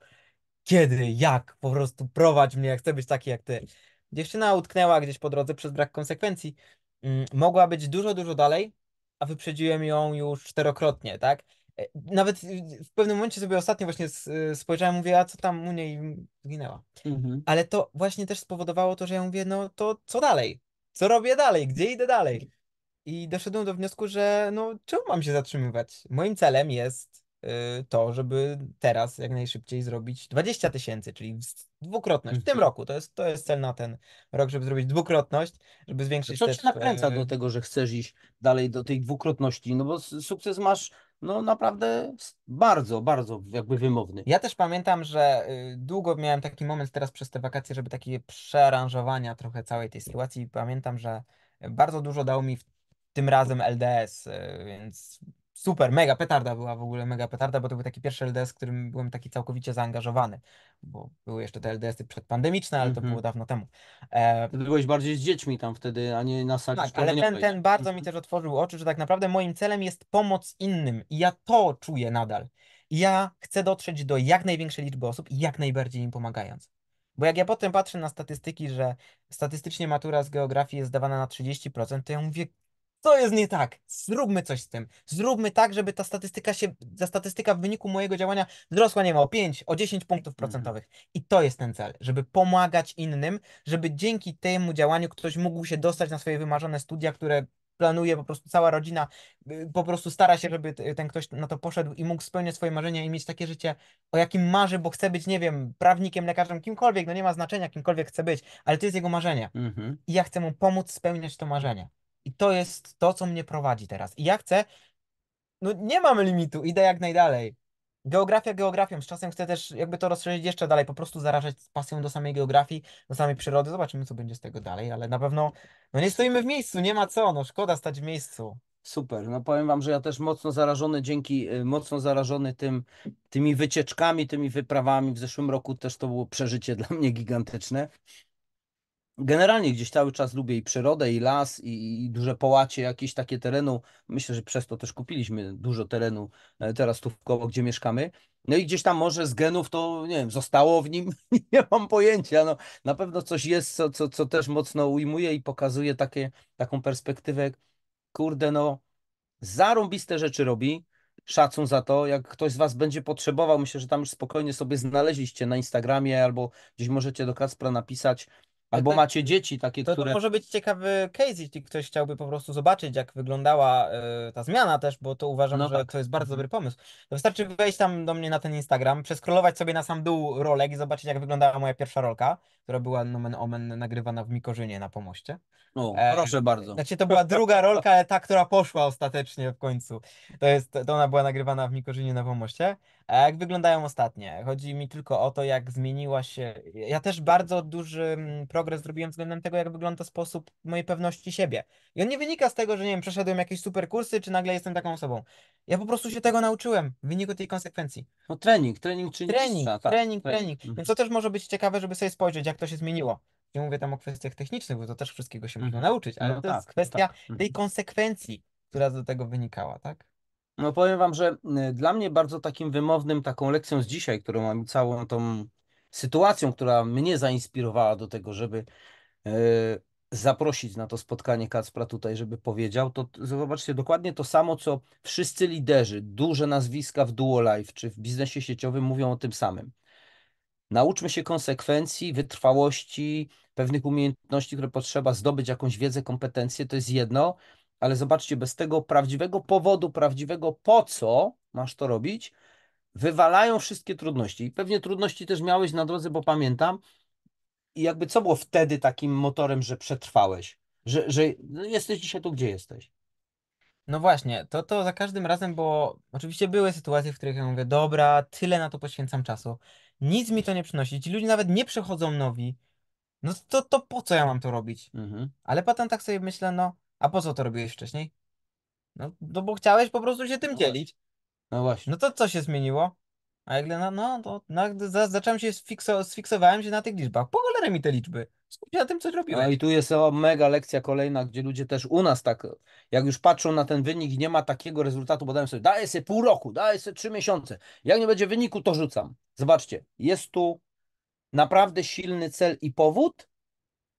B: kiedy, jak, po prostu prowadź mnie, chcę być taki jak ty. Dziewczyna utknęła gdzieś po drodze przez brak konsekwencji. Mm, mogła być dużo, dużo dalej, a wyprzedziłem ją już czterokrotnie, tak? E, nawet w pewnym momencie sobie ostatnio właśnie e, spojrzałem, mówię, a co tam u niej zginęła. Mhm. Ale to właśnie też spowodowało to, że ja mówię, no to co dalej? Co robię dalej? Gdzie idę dalej? I doszedłem do wniosku, że no czemu mam się zatrzymywać? Moim celem jest e, to, żeby teraz jak najszybciej zrobić 20 tysięcy, czyli dwukrotność. W tym mhm. roku to jest, to jest cel
A: na ten rok, żeby zrobić dwukrotność, żeby zwiększyć. Co też... cię nakręca do tego, że chcesz iść dalej do tej dwukrotności? No bo sukces masz no naprawdę bardzo, bardzo jakby wymowny. Ja
B: też pamiętam, że y, długo miałem taki moment teraz przez te wakacje, żeby takie przearanżowania trochę całej tej sytuacji. Pamiętam, że bardzo dużo dało mi tym razem LDS, y, więc super, mega petarda była w ogóle, mega petarda, bo to był taki pierwszy LDS, w którym byłem taki całkowicie zaangażowany, bo były jeszcze te LDS-y przedpandemiczne, ale mm -hmm. to było mhm. dawno temu.
A: E... Ty byłeś bardziej z dziećmi tam wtedy, a nie na sali tak, ale ten, ten
B: bardzo mi mhm. też otworzył oczy, że tak naprawdę moim celem jest pomoc innym i ja to czuję nadal. Ja chcę dotrzeć do jak największej liczby osób i jak najbardziej im pomagając. Bo jak ja potem patrzę na statystyki, że statystycznie matura z geografii jest zdawana na 30%, to ja mówię, co jest nie tak? Zróbmy coś z tym. Zróbmy tak, żeby ta statystyka się, ta statystyka w wyniku mojego działania wzrosła, nie wiem, o 5, o 10 punktów mhm. procentowych. I to jest ten cel, żeby pomagać innym, żeby dzięki temu działaniu ktoś mógł się dostać na swoje wymarzone studia, które planuje po prostu cała rodzina, y, po prostu stara się, żeby ten ktoś na to poszedł i mógł spełniać swoje marzenia i mieć takie życie, o jakim marzy, bo chce być, nie wiem, prawnikiem, lekarzem, kimkolwiek, no nie ma znaczenia, kimkolwiek chce być, ale to jest jego marzenie. Mhm. I ja chcę mu pomóc spełniać to marzenie. I to jest to, co mnie prowadzi teraz. I ja chcę, no nie mam limitu, idę jak najdalej. Geografia geografią, z czasem chcę też jakby to rozszerzyć jeszcze dalej, po prostu zarażać pasją do samej geografii, do samej przyrody.
A: Zobaczymy, co będzie z tego dalej, ale na pewno no nie stoimy w miejscu, nie ma co, no szkoda stać w miejscu. Super. No powiem wam, że ja też mocno zarażony dzięki, y, mocno zarażony tym, tymi wycieczkami, tymi wyprawami. W zeszłym roku też to było przeżycie dla mnie gigantyczne generalnie gdzieś cały czas lubię i przyrodę, i las, i, i, duże połacie, jakieś takie terenu. Myślę, że przez to też kupiliśmy dużo terenu e, teraz tu w koło, gdzie mieszkamy. No i gdzieś tam może z genów to, nie wiem, zostało w nim, nie mam pojęcia. No, na pewno coś jest, co, co, co też mocno ujmuje i pokazuje takie, taką perspektywę, kurde no, zarąbiste rzeczy robi, szacun za to. Jak ktoś z Was będzie potrzebował, myślę, że tam już spokojnie sobie znaleźliście na Instagramie albo gdzieś możecie do Kacpra napisać Albo tak. macie dzieci takie, to, które... To może
B: być ciekawy case, jeśli ktoś chciałby po prostu zobaczyć, jak wyglądała y, ta zmiana też, bo to uważam, no że tak. to jest bardzo mhm. dobry pomysł. To wystarczy wejść tam do mnie na ten Instagram, przeskrolować sobie na sam dół rolek i zobaczyć, jak wyglądała moja pierwsza rolka, która była nomen omen nagrywana w Mikorzynie na Pomoście.
A: O, e, proszę bardzo. Znaczy
B: to była druga rolka, ale ta, która poszła ostatecznie w końcu. To, jest, to ona była nagrywana w Mikorzynie na Pomoście. A jak wyglądają ostatnie? Chodzi mi tylko o to, jak zmieniła się. Ja też bardzo duży mm, progres zrobiłem względem tego, jak wygląda sposób mojej pewności siebie. I on nie wynika z tego, że nie wiem, przeszedłem jakieś super kursy, czy nagle jestem taką osobą. Ja po prostu się tego nauczyłem w wyniku tej konsekwencji. No trening, trening czy trening, tak, trening, trening. Mhm. Więc to też może być ciekawe, żeby sobie spojrzeć, jak to się zmieniło. Nie mówię tam o kwestiach technicznych, bo to też wszystkiego się można mhm. nauczyć, ale no to tak, jest kwestia tak. Mhm. tej konsekwencji, która do tego wynikała, tak?
A: No powiem wam, że y, dla mnie bardzo takim wymownym, taką lekcją z dzisiaj, którą mam całą tą sytuacją, która mnie zainspirowała do tego, żeby y, zaprosić na to spotkanie Kacpra tutaj, żeby powiedział, to zobaczcie dokładnie to samo, co wszyscy liderzy, duże nazwiska w Duo Life czy w biznesie sieciowym mówią o tym samym. Nauczmy się konsekwencji, wytrwałości, pewnych umiejętności, które potrzeba, zdobyć jakąś wiedzę, kompetencje, to jest jedno, ale zobaczcie, bez tego prawdziwego powodu, prawdziwego po co masz to robić, wywalają wszystkie trudności. I pewnie trudności też miałeś na drodze, bo pamiętam. I jakby co było wtedy takim motorem, że przetrwałeś? Że, że no jesteś dzisiaj tu, gdzie jesteś?
B: No właśnie, to, to za każdym razem bo Oczywiście były sytuacje, w których ja mówię, dobra, tyle na to poświęcam czasu. Nic mi to nie przynosi. Ci ludzie nawet nie przychodzą nowi. No to, to po co ja mam to robić? Mhm. Ale potem tak sobie myślę, no a po co to robiłeś wcześniej? No, no bo chciałeś po prostu się tym no dzielić. No właśnie. No to co się zmieniło? A jak no, no to na, no, za, zacząłem się, sfikso, sfiksowałem się na tych liczbach. Po cholerę mi te liczby. Skup się na tym, co robiłem. No i
A: tu jest o, mega lekcja kolejna, gdzie ludzie też u nas tak, jak już patrzą na ten wynik i nie ma takiego rezultatu, bo sobie, daję sobie pół roku, daję sobie trzy miesiące. Jak nie będzie wyniku, to rzucam. Zobaczcie, jest tu naprawdę silny cel i powód,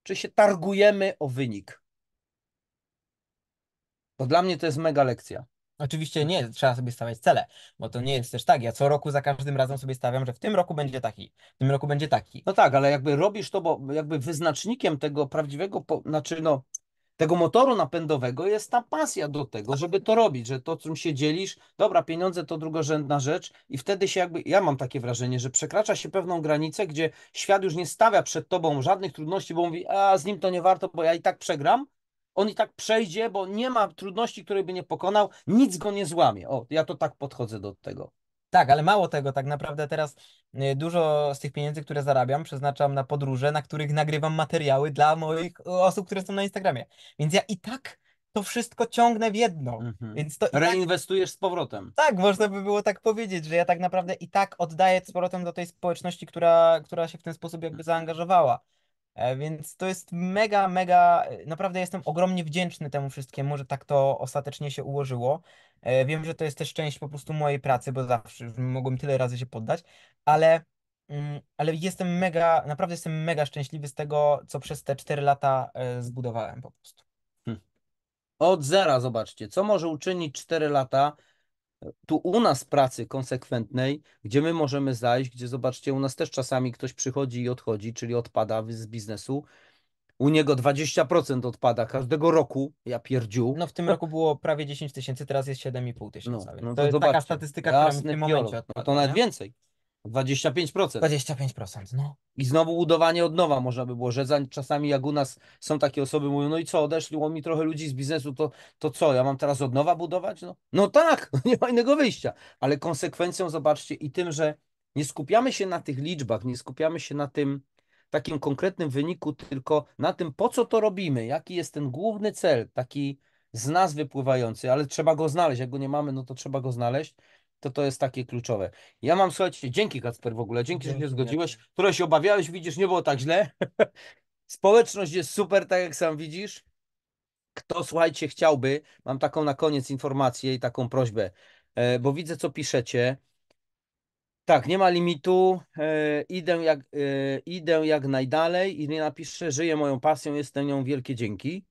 A: czy się targujemy o wynik? Bo dla mnie to jest mega lekcja.
B: Oczywiście nie, trzeba sobie stawiać cele, bo to nie jest też tak. Ja co roku za każdym
A: razem sobie stawiam, że w tym roku będzie taki, w tym roku będzie taki. No tak, ale jakby robisz to, bo jakby wyznacznikiem tego prawdziwego, po, znaczy no, tego motoru napędowego jest ta pasja do tego, żeby to robić, że to, czym się dzielisz, dobra, pieniądze to drugorzędna rzecz i wtedy się jakby, ja mam takie wrażenie, że przekracza się pewną granicę, gdzie świat już nie stawia przed tobą żadnych trudności, bo mówi, a z nim to nie warto, bo ja i tak przegram, on i tak przejdzie, bo nie ma trudności, której by nie pokonał, nic go nie złamie. O, ja to tak podchodzę do tego.
B: Tak, ale mało tego, tak naprawdę teraz y, dużo z tych pieniędzy, które zarabiam, przeznaczam na podróże, na których nagrywam materiały dla moich y, osób, które są na Instagramie. Więc ja i tak to wszystko ciągnę w jedno.
A: Mhm. Więc to tak- Reinwestujesz tak... z powrotem.
B: Tak, można by było tak powiedzieć, że ja tak naprawdę i tak oddaję z powrotem do tej społeczności, która, która się w ten sposób jakby zaangażowała. E, więc to jest mega, mega, e, naprawdę jestem ogromnie wdzięczny temu wszystkiemu, że tak to ostatecznie się ułożyło. E, wiem, że to jest też część po prostu mojej pracy, bo zawsze mogłem tyle razy się poddać, ale, mm, ale jestem mega, naprawdę jestem mega szczęśliwy z tego, co przez te 4 lata zbudowałem po prostu. Hm.
A: Od zera zobaczcie, co może uczynić 4 lata tu u nas pracy konsekwentnej, gdzie my możemy zajść, gdzie zobaczcie, u nas też czasami ktoś przychodzi i odchodzi, czyli odpada z biznesu. U niego 20% odpada każdego roku, ja pierdziu. No w tym roku było prawie 10 tysięcy, teraz jest 7,5 tysięcy. No, no to, to jest zobaczcie, taka statystyka, która w tym momencie odpada, No to nawet nie? więcej. 25%. 25%, no. I znowu budowanie od nowa można by było że Czasami jak u nas są takie osoby, mówią, no i co, odeszliło mi trochę ludzi z biznesu, to, to co, ja mam teraz od nowa budować? No, no tak, nie ma innego wyjścia. Ale konsekwencją, zobaczcie, i tym, że nie skupiamy się na tych liczbach, nie skupiamy się na tym takim konkretnym wyniku, tylko na tym, po co to robimy, jaki jest ten główny cel, taki z nas wypływający, ale trzeba go znaleźć. Jak go nie mamy, no to trzeba go znaleźć to to jest takie kluczowe. Ja mam, słuchajcie, dzięki Kacper w ogóle, dzięki, dzięki że się zgodziłeś, dziękuję. które się obawiałeś, widzisz, nie było tak źle. Społeczność jest super, tak jak sam widzisz. Kto, słuchajcie, chciałby, mam taką na koniec informację i taką prośbę, e, bo widzę, co piszecie. Tak, nie ma limitu, e, idę jak, e, idę jak najdalej i nie napiszę, żyję moją pasją, jestem nią wielkie dzięki.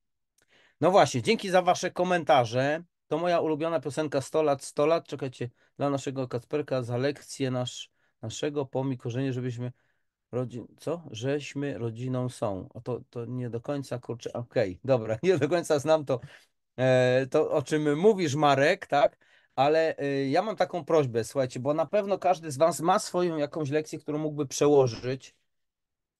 A: No właśnie, dzięki za wasze komentarze, to moja ulubiona piosenka 100 lat, 100 lat. Czekajcie, dla naszego Kacperka za lekcję nasz, naszego pomi korzenie, żebyśmy rodzin, co? Żeśmy rodziną są. A to, to nie do końca, kurczę, okej, okay, dobra, nie do końca znam to, e, to o czym mówisz Marek, tak? Ale e, ja mam taką prośbę, słuchajcie, bo na pewno każdy z was ma swoją jakąś lekcję, którą mógłby przełożyć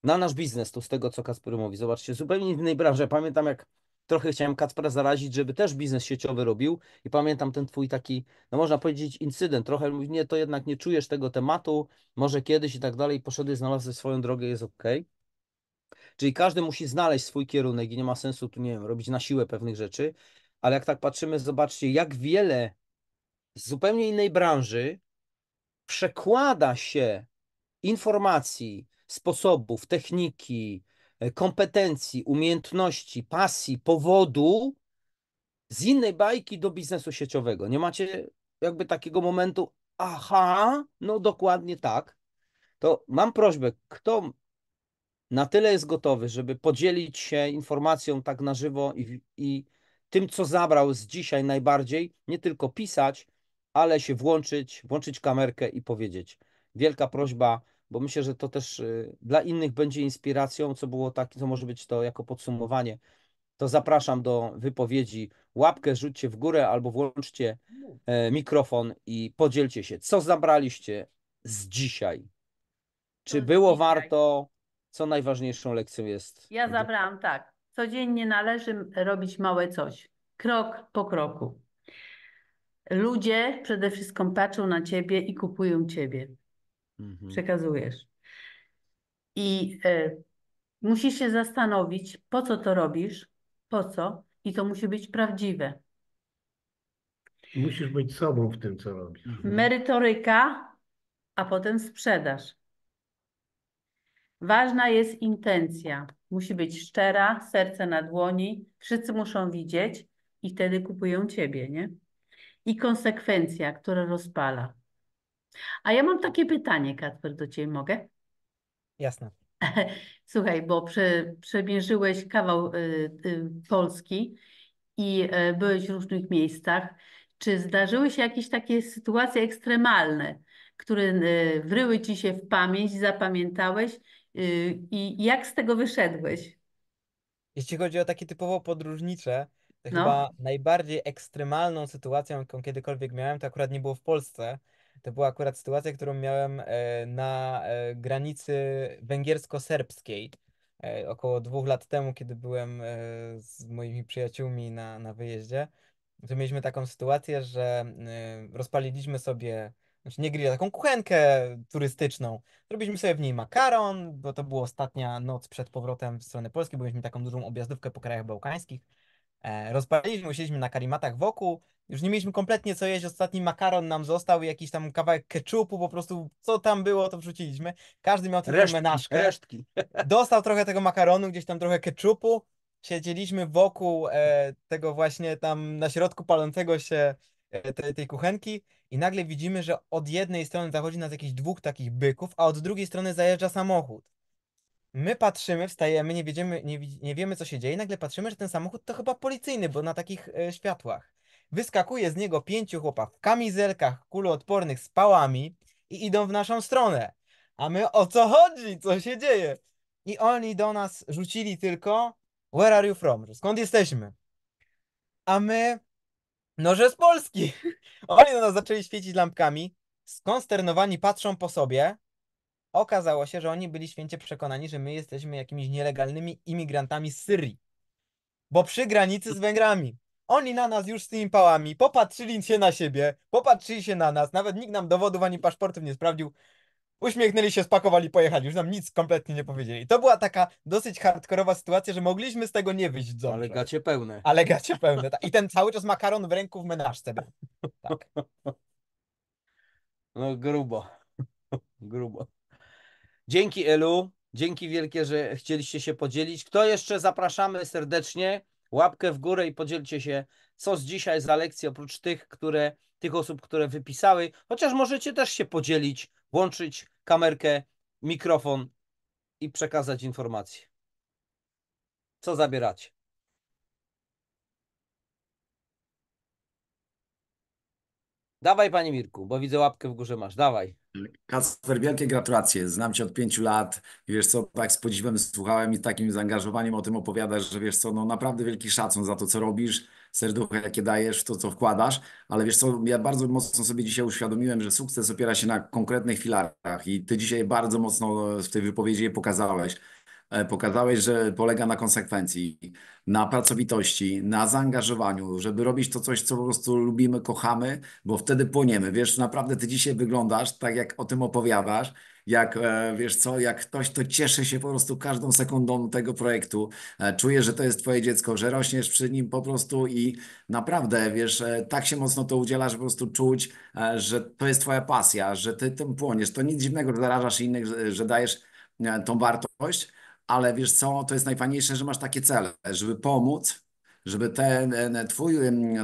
A: na nasz biznes, to z tego, co Kasper mówi. Zobaczcie, zupełnie innej branży. Pamiętam, jak trochę chciałem Kacpra zarazić, żeby też biznes sieciowy robił i pamiętam ten twój taki, no można powiedzieć incydent, trochę mówi, nie, to jednak nie czujesz tego tematu, może kiedyś i tak dalej, poszedłeś, znalazłeś swoją drogę, jest ok. Czyli każdy musi znaleźć swój kierunek i nie ma sensu tu, nie wiem, robić na siłę pewnych rzeczy, ale jak tak patrzymy, zobaczcie, jak wiele z zupełnie innej branży przekłada się informacji, sposobów, techniki, E, kompetencji, umiejętności, pasji, powodu z innej bajki do biznesu sieciowego. Nie macie jakby takiego momentu, aha, no dokładnie tak. To mam prośbę, kto na tyle jest gotowy, żeby podzielić się informacją tak na żywo i, i tym, co zabrał z dzisiaj najbardziej, nie tylko pisać, ale się włączyć, włączyć kamerkę i powiedzieć. Wielka prośba bo myślę, że to też y, dla innych będzie inspiracją, co było takie? co może być to jako podsumowanie. To zapraszam do wypowiedzi. Łapkę rzućcie w górę albo włączcie e, mikrofon i podzielcie się, co zabraliście z dzisiaj. Czy było warto? Co najważniejszą lekcją jest?
C: Ja zabrałam tak. Codziennie należy robić małe coś, krok po kroku. Ludzie przede wszystkim patrzą na ciebie i kupują ciebie. Mhm. przekazujesz. I e, musisz się zastanowić, po co to robisz, po co, i to musi być prawdziwe.
D: Musisz być sobą w tym, co robisz. Mhm.
C: Merytoryka, a potem sprzedaż. Ważna jest intencja. Musi być szczera, serce na dłoni, wszyscy muszą widzieć i wtedy kupują ciebie, nie? I konsekwencja, która rozpala. A ja mam takie pytanie, Kacper, do Ciebie mogę?
B: Jasne.
C: Słuchaj, bo prze, przemierzyłeś kawał y, y, Polski i y, byłeś w różnych miejscach. Czy zdarzyły się jakieś takie sytuacje ekstremalne, które y, wryły Ci się w pamięć, zapamiętałeś y, i jak z tego wyszedłeś?
B: Jeśli chodzi o takie typowo podróżnicze, to no. chyba najbardziej ekstremalną sytuacją, jaką kiedykolwiek miałem, to akurat nie było w Polsce, to była akurat sytuacja, którą miałem e, na e, granicy węgiersko-serbskiej e, około dwóch lat temu, kiedy byłem z moimi przyjaciółmi na, na wyjeździe. To mieliśmy taką sytuację, że rozpaliliśmy sobie znaczy nie grilla, taką kuchenkę turystyczną. Zrobiliśmy sobie w niej makaron, bo to była ostatnia noc przed powrotem w stronę Polski, bo mieliśmy taką dużą objazdówkę po krajach bałkańskich. E, rozpaliliśmy, usiedliśmy na karimatach wokół, już nie mieliśmy kompletnie co jeść, ostatni makaron nam został jakiś tam kawałek keczupu, po prostu co tam było, to wrzuciliśmy. Każdy miał tę menażkę. Resztki. Dostał trochę tego makaronu, gdzieś tam trochę keczupu. Siedzieliśmy wokół e, tego właśnie tam na środku palącego się e, te, tej kuchenki i nagle widzimy, że od jednej strony zachodzi nas jakichś dwóch takich byków, a od drugiej strony zajeżdża samochód my patrzymy, wstajemy, nie, wiedziemy, nie, nie wiemy, co się dzieje, nagle patrzymy, że ten samochód to chyba policyjny, bo na takich e, światłach. Wyskakuje z niego pięciu chłopaków w kamizelkach kuloodpornych z pałami i idą w naszą stronę. A my o co chodzi? Co się dzieje? I oni do nas rzucili tylko Where are you from? skąd jesteśmy? A my, no że z Polski. oni do nas zaczęli świecić lampkami, skonsternowani patrzą po sobie, Okazało się, że oni byli święcie przekonani, że my jesteśmy jakimiś nielegalnymi imigrantami z Syrii. Bo przy granicy z Węgrami. Oni na nas już z tymi pałami popatrzyli się na siebie, popatrzyli się na nas, nawet nikt nam dowodów ani paszportów nie sprawdził. Uśmiechnęli się, spakowali, pojechali. Już nam nic kompletnie nie powiedzieli. To była taka dosyć hardkorowa
A: sytuacja, że mogliśmy z tego nie wyjść dobrze. Ale gacie pełne. Ale gacie
B: pełne. Tak. I ten cały czas makaron w ręku w
A: menażce był. Tak. No grubo. Grubo. Dzięki Elu, dzięki wielkie, że chcieliście się podzielić. Kto jeszcze zapraszamy serdecznie, łapkę w górę i podzielcie się, co z dzisiaj za lekcje, oprócz tych, które, tych osób, które wypisały, chociaż możecie też się podzielić, włączyć kamerkę, mikrofon i przekazać informacje. Co zabieracie? Dawaj, panie Mirku, bo widzę łapkę w górze masz. Dawaj.
E: Kasper, wielkie gratulacje. Znam cię od pięciu lat. Wiesz co, tak z podziwem słuchałem i z takim zaangażowaniem o tym opowiadasz, że wiesz co, no naprawdę wielki szacun za to, co robisz, serducho, jakie dajesz, w to, co wkładasz. Ale wiesz co, ja bardzo mocno sobie dzisiaj uświadomiłem, że sukces opiera się na konkretnych filarach i ty dzisiaj bardzo mocno w tej wypowiedzi je pokazałeś. E, pokazałeś, że polega na konsekwencji, na pracowitości, na zaangażowaniu, żeby robić to coś, co po prostu lubimy, kochamy, bo wtedy płoniemy. Wiesz, naprawdę ty dzisiaj wyglądasz tak, jak o tym opowiadasz, jak e, wiesz co, jak ktoś, to cieszy się po prostu każdą sekundą tego projektu. E, czuje, że to jest twoje dziecko, że rośniesz przy nim po prostu i naprawdę, wiesz, tak się mocno to udzielasz po prostu czuć, że to jest twoja pasja, że ty tym płoniesz. To nic dziwnego, że zarażasz innych, że dajesz tą wartość, ale wiesz co, to jest najfajniejsze, że masz takie cele, żeby pomóc, żeby ten, twój,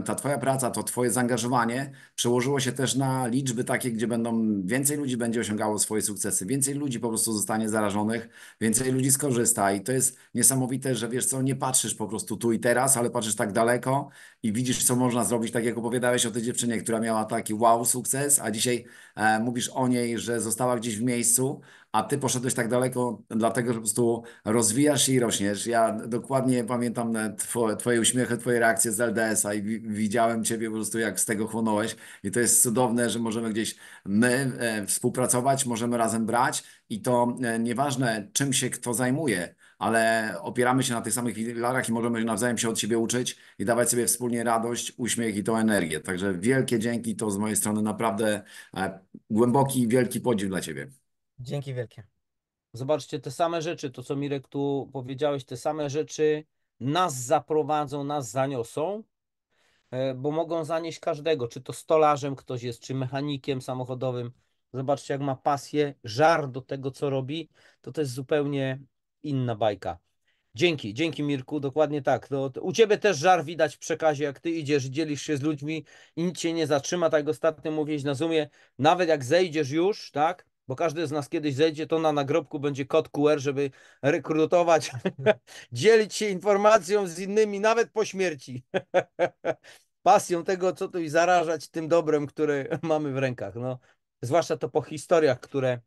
E: ta twoja praca, to twoje zaangażowanie przełożyło się też na liczby takie, gdzie będą więcej ludzi będzie osiągało swoje sukcesy, więcej ludzi po prostu zostanie zarażonych, więcej ludzi skorzysta i to jest niesamowite, że wiesz co, nie patrzysz po prostu tu i teraz, ale patrzysz tak daleko i widzisz, co można zrobić, tak jak opowiadałeś o tej dziewczynie, która miała taki wow sukces, a dzisiaj e, mówisz o niej, że została gdzieś w miejscu, a ty poszedłeś tak daleko, dlatego że po prostu rozwijasz się i rośniesz. Ja dokładnie pamiętam e, twoje, twoje uśmiechy, twoje reakcje z LDS-a i widziałem ciebie po prostu, jak z tego chłonąłeś. I to jest cudowne, że możemy gdzieś my e, współpracować, możemy razem brać i to e, nieważne, czym się kto zajmuje, ale opieramy się na tych samych filarach i możemy nawzajem się od siebie uczyć i dawać sobie wspólnie radość, uśmiech i tą energię. Także wielkie dzięki, to z mojej strony naprawdę e, głęboki i wielki podziw dla ciebie.
A: Dzięki wielkie. Zobaczcie, te same rzeczy, to co Mirek tu powiedziałeś, te same rzeczy nas zaprowadzą, nas zaniosą, e, bo mogą zanieść każdego, czy to stolarzem ktoś jest, czy mechanikiem samochodowym. Zobaczcie, jak ma pasję, żar do tego, co robi, to to jest zupełnie inna bajka. Dzięki, dzięki Mirku, dokładnie tak. To, u ciebie też żar widać w przekazie, jak ty idziesz, dzielisz się z ludźmi i nic cię nie zatrzyma, tak jak ostatnio mówiłeś na Zoomie, nawet jak zejdziesz już, tak, bo każdy z nas kiedyś zejdzie, to na nagrobku będzie kod QR, żeby rekrutować, dzielić się informacją z innymi, nawet po śmierci. Pasją tego, co tu i zarażać tym dobrem, które mamy w rękach. No, zwłaszcza to po historiach, które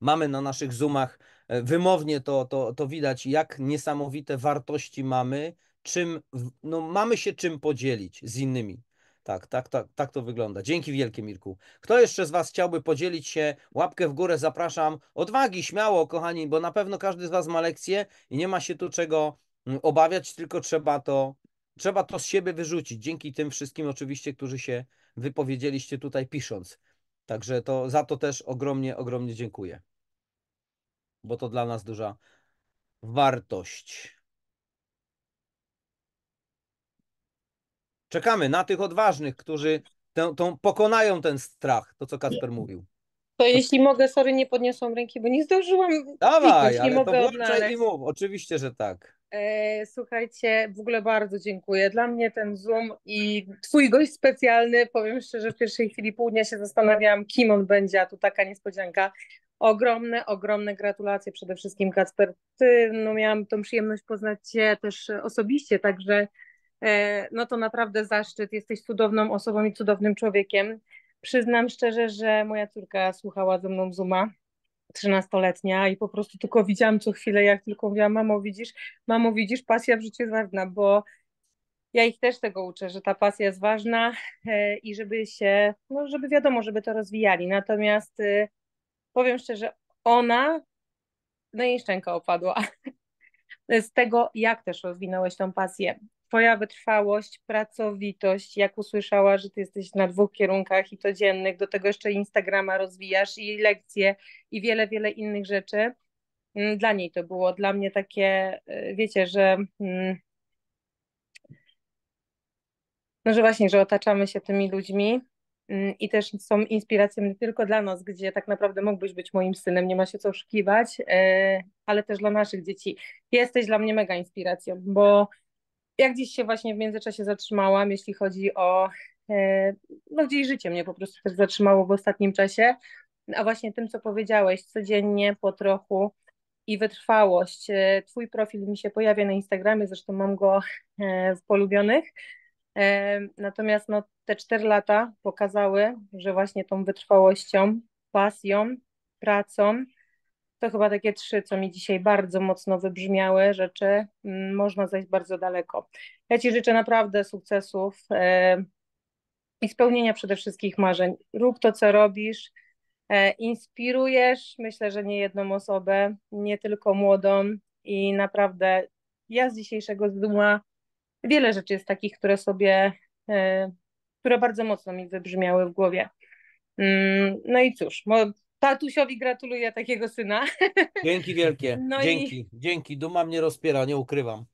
A: mamy na naszych Zoomach, e, wymownie to, to, to widać, jak niesamowite wartości mamy, czym, no, mamy się czym podzielić z innymi tak, tak, tak, tak to wygląda. Dzięki wielkie, Mirku. Kto jeszcze z Was chciałby podzielić się? Łapkę w górę zapraszam. Odwagi, śmiało, kochani, bo na pewno każdy z Was ma lekcję i nie ma się tu czego mm, obawiać, tylko trzeba to, trzeba to z siebie wyrzucić. Dzięki tym wszystkim oczywiście, którzy się wypowiedzieliście tutaj pisząc. Także to za to też ogromnie, ogromnie dziękuję. Bo to dla nas duża wartość. Czekamy na tych odważnych, którzy tę, tą, pokonają ten strach, to co Kasper mówił. To jeśli mogę,
F: sorry, nie podniosłam ręki, bo nie zdążyłam. Dawaj, ja nie mogę to i
A: mów, oczywiście, że tak.
F: E, słuchajcie, w ogóle bardzo dziękuję. Dla mnie ten Zoom i Twój gość specjalny, powiem szczerze, w pierwszej chwili południa się zastanawiałam, kim on będzie, a tu taka niespodzianka. Ogromne, ogromne gratulacje przede wszystkim, Kacper. Ty, no miałam tą przyjemność poznać Cię też osobiście, także E, no to naprawdę zaszczyt. Jesteś cudowną osobą i cudownym człowiekiem. Przyznam szczerze, że moja córka słuchała ze mną Zuma, trzynastoletnia i po prostu tylko widziałam co chwilę, jak tylko mówiłam, mamo widzisz, mamo widzisz, pasja w życiu jest ważna, bo ja ich też tego uczę, że ta pasja jest ważna e, i żeby się, no żeby wiadomo, żeby to rozwijali. Natomiast y, powiem szczerze, ona, no jej szczęka opadła z tego, jak też rozwinąłeś tą pasję. Twoja wytrwałość, pracowitość, jak usłyszała, że Ty jesteś na dwóch kierunkach i to dziennych, do tego jeszcze Instagrama rozwijasz i lekcje i wiele, wiele innych rzeczy. Mm, dla niej to było, dla mnie takie, y, wiecie, że mm, no, że właśnie, że otaczamy się tymi ludźmi mm, i też są inspiracją nie tylko dla nas, gdzie tak naprawdę mógłbyś być moim synem, nie ma się co oszukiwać, y, ale też dla naszych dzieci. Jesteś dla mnie mega inspiracją, bo jak gdzieś się właśnie w międzyczasie zatrzymałam, jeśli chodzi o, e, no gdzieś życie mnie po prostu też zatrzymało w ostatnim czasie, a właśnie tym, co powiedziałeś, codziennie, po trochu i wytrwałość. E, twój profil mi się pojawia na Instagramie, zresztą mam go w e, polubionych, natomiast no, te cztery lata pokazały, że właśnie tą wytrwałością, pasją, pracą, to chyba takie trzy, co mi dzisiaj bardzo mocno wybrzmiały rzeczy. Mm, można zajść bardzo daleko. Ja Ci życzę naprawdę sukcesów e, i spełnienia przede wszystkim marzeń. Rób to, co robisz. E, inspirujesz, myślę, że nie jedną osobę, nie tylko młodą i naprawdę ja z dzisiejszego zdumła. wiele rzeczy jest takich, które sobie, e, które bardzo mocno mi wybrzmiały w głowie. Mm, no i cóż, Tatusiowi gratuluję takiego syna.
A: Dzięki wielkie. No dzięki, i... dzięki. Duma mnie rozpiera, nie ukrywam.